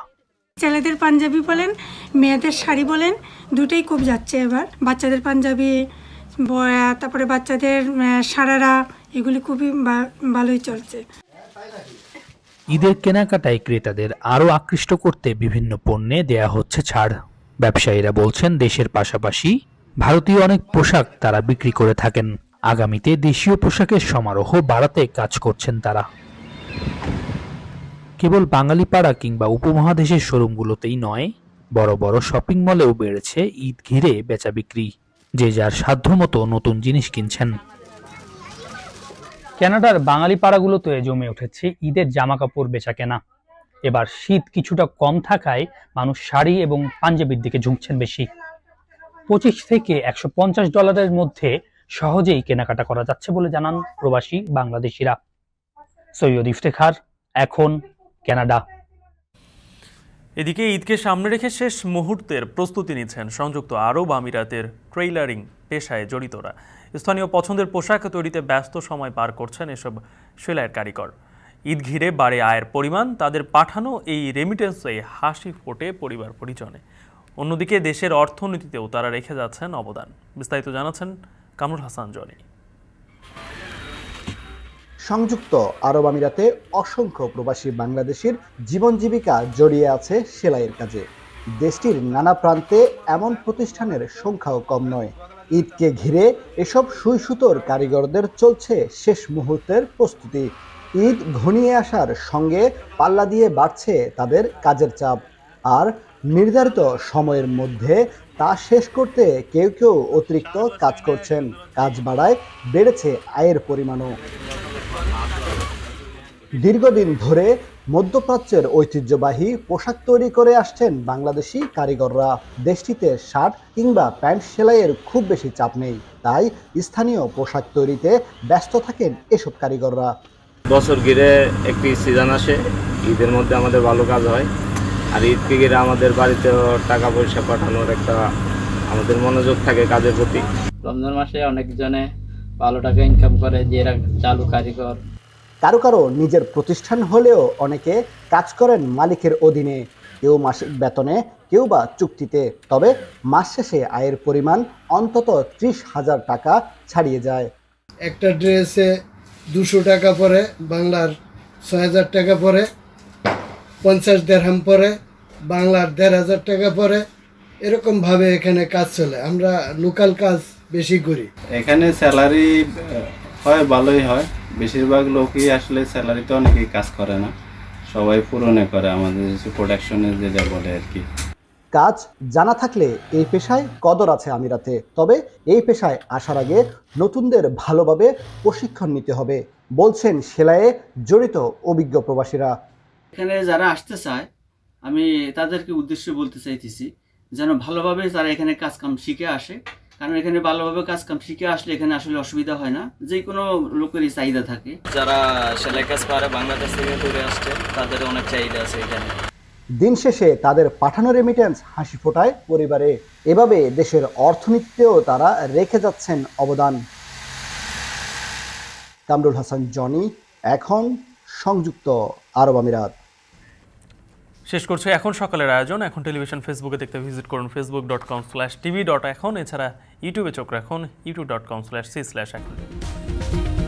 ছেলেদের পাঞ্জাবি বলেন মেয়েদের শাড়ি বলেন দুটোই খুব যাচ্ছে এবার বাচ্চাদের পাঞ্জাবি তারপরে বাচ্চাদের সারারা এগুলি খুবই ভালোই চলছে ঈদের কেনাকাটায় ক্রেতাদের আরও আকৃষ্ট করতে বিভিন্ন পণ্যে দেয়া হচ্ছে ছাড় ব্যবসায়ীরা বলছেন দেশের পাশাপাশি ভারতীয় অনেক পোশাক তারা বিক্রি করে থাকেন আগামীতে দেশীয় পোশাকের সমারোহ বাড়াতে কাজ করছেন তারা কেবল বাঙালিপাড়া কিংবা উপমহাদেশের শোরুমগুলোতেই নয় বড় বড় শপিং মলেও বেড়েছে ঈদ ঘিরে বেচা বিক্রি যে যার সাধ্যমতো নতুন জিনিস কিনছেন ক্যানাডার বাঙালি পাড়াগুলোতে জমে উঠেছে ঈদের জামা কাপড় বেচা কেনা এবার শীত কিছুটা কম থাকায় মানুষ শাড়ি এবং পাঞ্জাবির দিকে ঝুঁকছেন বেশি পঁচিশ থেকে একশো পঞ্চাশ ডলারের মধ্যে সহজেই কেনাকাটা করা যাচ্ছে বলে জানান প্রবাসী বাংলাদেশিরা সৈয়দ ইফতেখার এখন কানাডা এদিকে ঈদকে সামনে রেখে শেষ মুহূর্তের প্রস্তুতি নিচ্ছেন সংযুক্ত আরব আমিরাতের ট্রেইলারিং পেশায় জড়িতরা স্থানীয় পছন্দের পোশাক তৈরিতে ব্যস্ত সময় পার করছেন এসব সেলাইয়ের কারিগর ঈদ ঘিরে বাড়ে আয়ের পরিমাণ তাদের পাঠানো এই রেমিটেন্সে হাসি ফোটে পরিবার পরিজনে অন্যদিকে দেশের অর্থনীতিতেও তারা রেখে যাচ্ছেন অবদান বিস্তারিত জানাচ্ছেন কামরুল হাসান জনি সংযুক্ত আরব আমিরাতে অসংখ্য প্রবাসী বাংলাদেশের জীবন জীবিকা জড়িয়ে আছে সেলাইয়ের কাজে দেশটির নানা প্রান্তে এমন প্রতিষ্ঠানের সংখ্যাও কম নয় ঈদকে ঘিরে এসব সুইসুতোর কারিগরদের চলছে শেষ মুহূর্তের প্রস্তুতি ঈদ ঘনিয়ে আসার সঙ্গে পাল্লা দিয়ে বাড়ছে তাদের কাজের চাপ আর নির্ধারিত সময়ের মধ্যে তা শেষ করতে কেউ কেউ অতিরিক্ত কাজ করছেন কাজ বাড়ায় বেড়েছে আয়ের পরিমাণও দীর্ঘদিন ধরে মধ্যপ্রাচ্যের ঐতিহ্যবাহী পোশাক তৈরি করে আসছেন বাংলাদেশি কারিগররা দেশটিতে শার্ট কিংবা প্যান্ট সেলাইয়ের খুব বেশি চাপ নেই তাই স্থানীয় পোশাক তৈরিতে ব্যস্ত থাকেন এসব কারিগররা বছর ঘিরে একটি সিজন আসে ঈদের মধ্যে আমাদের ভালো কাজ হয় আর ঈদকে আমাদের বাড়িতে টাকা পয়সা পাঠানোর একটা আমাদের মনোযোগ থাকে কাজের প্রতি রমজান মাসে অনেকজনে ভালো টাকা ইনকাম করে যারা চালু কারিগর কারো কারো নিজের প্রতিষ্ঠান হলেও অনেকে কাজ করেন মালিকের অধীনে কেউ মাসিক বেতনে কেউ বা চুক্তিতে তবে মাস শেষে আয়ের পরিমাণ অন্তত ত্রিশ হাজার টাকা ছাড়িয়ে যায় একটা ড্রেসে দুশো টাকা পরে বাংলার ছয় হাজার টাকা পরে পঞ্চাশ দেড়হাম পরে বাংলার দেড় হাজার টাকা পরে এরকমভাবে এখানে কাজ চলে আমরা লোকাল কাজ বেশি করি এখানে স্যালারি হয় ভালোই হয় বেশিরভাগ লোকই আসলে স্যালারিতে অনেকেই কাজ করে না সবাই পূরণে করে আমাদের প্রোডাকশনের যেটা বলে আর কি কাজ জানা থাকলে এই পেশায় কদর আছে আমিরাতে তবে এই পেশায় আসার আগে নতুনদের ভালোভাবে প্রশিক্ষণ নিতে হবে বলছেন সেলাইয়ে জড়িত অভিজ্ঞ প্রবাসীরা এখানে যারা আসতে চায় আমি তাদেরকে উদ্দেশ্যে বলতে চাইতেছি যেন ভালোভাবে তারা এখানে কাজকাম শিখে আসে কারণ এখানে ভালোভাবে কাজকাম শিখে আসলে এখানে আসলে অসুবিধা হয় না যে কোনো লোকেরই চাহিদা থাকে যারা সেলাই কাজ পারে বাংলাদেশ থেকে করে আসছে তাদের অনেক চাহিদা আছে এখানে দিন শেষে তাদের পাঠানো রেমিটেন্স হাসি ফোটায় পরিবারে এভাবে দেশের অর্থনীতিতেও তারা রেখে যাচ্ছেন অবদান কামরুল হাসান জনি এখন সংযুক্ত আরব আমিরাত শেষ করছে এখন সকালের আয়োজন এখন টেলিভিশন ফেসবুকে দেখতে ভিজিট করুন Facebook dot com slash TV dot এখন এছাড়া ইউটিউবে চোখ রাখুন YouTube dot com slash C slash এখন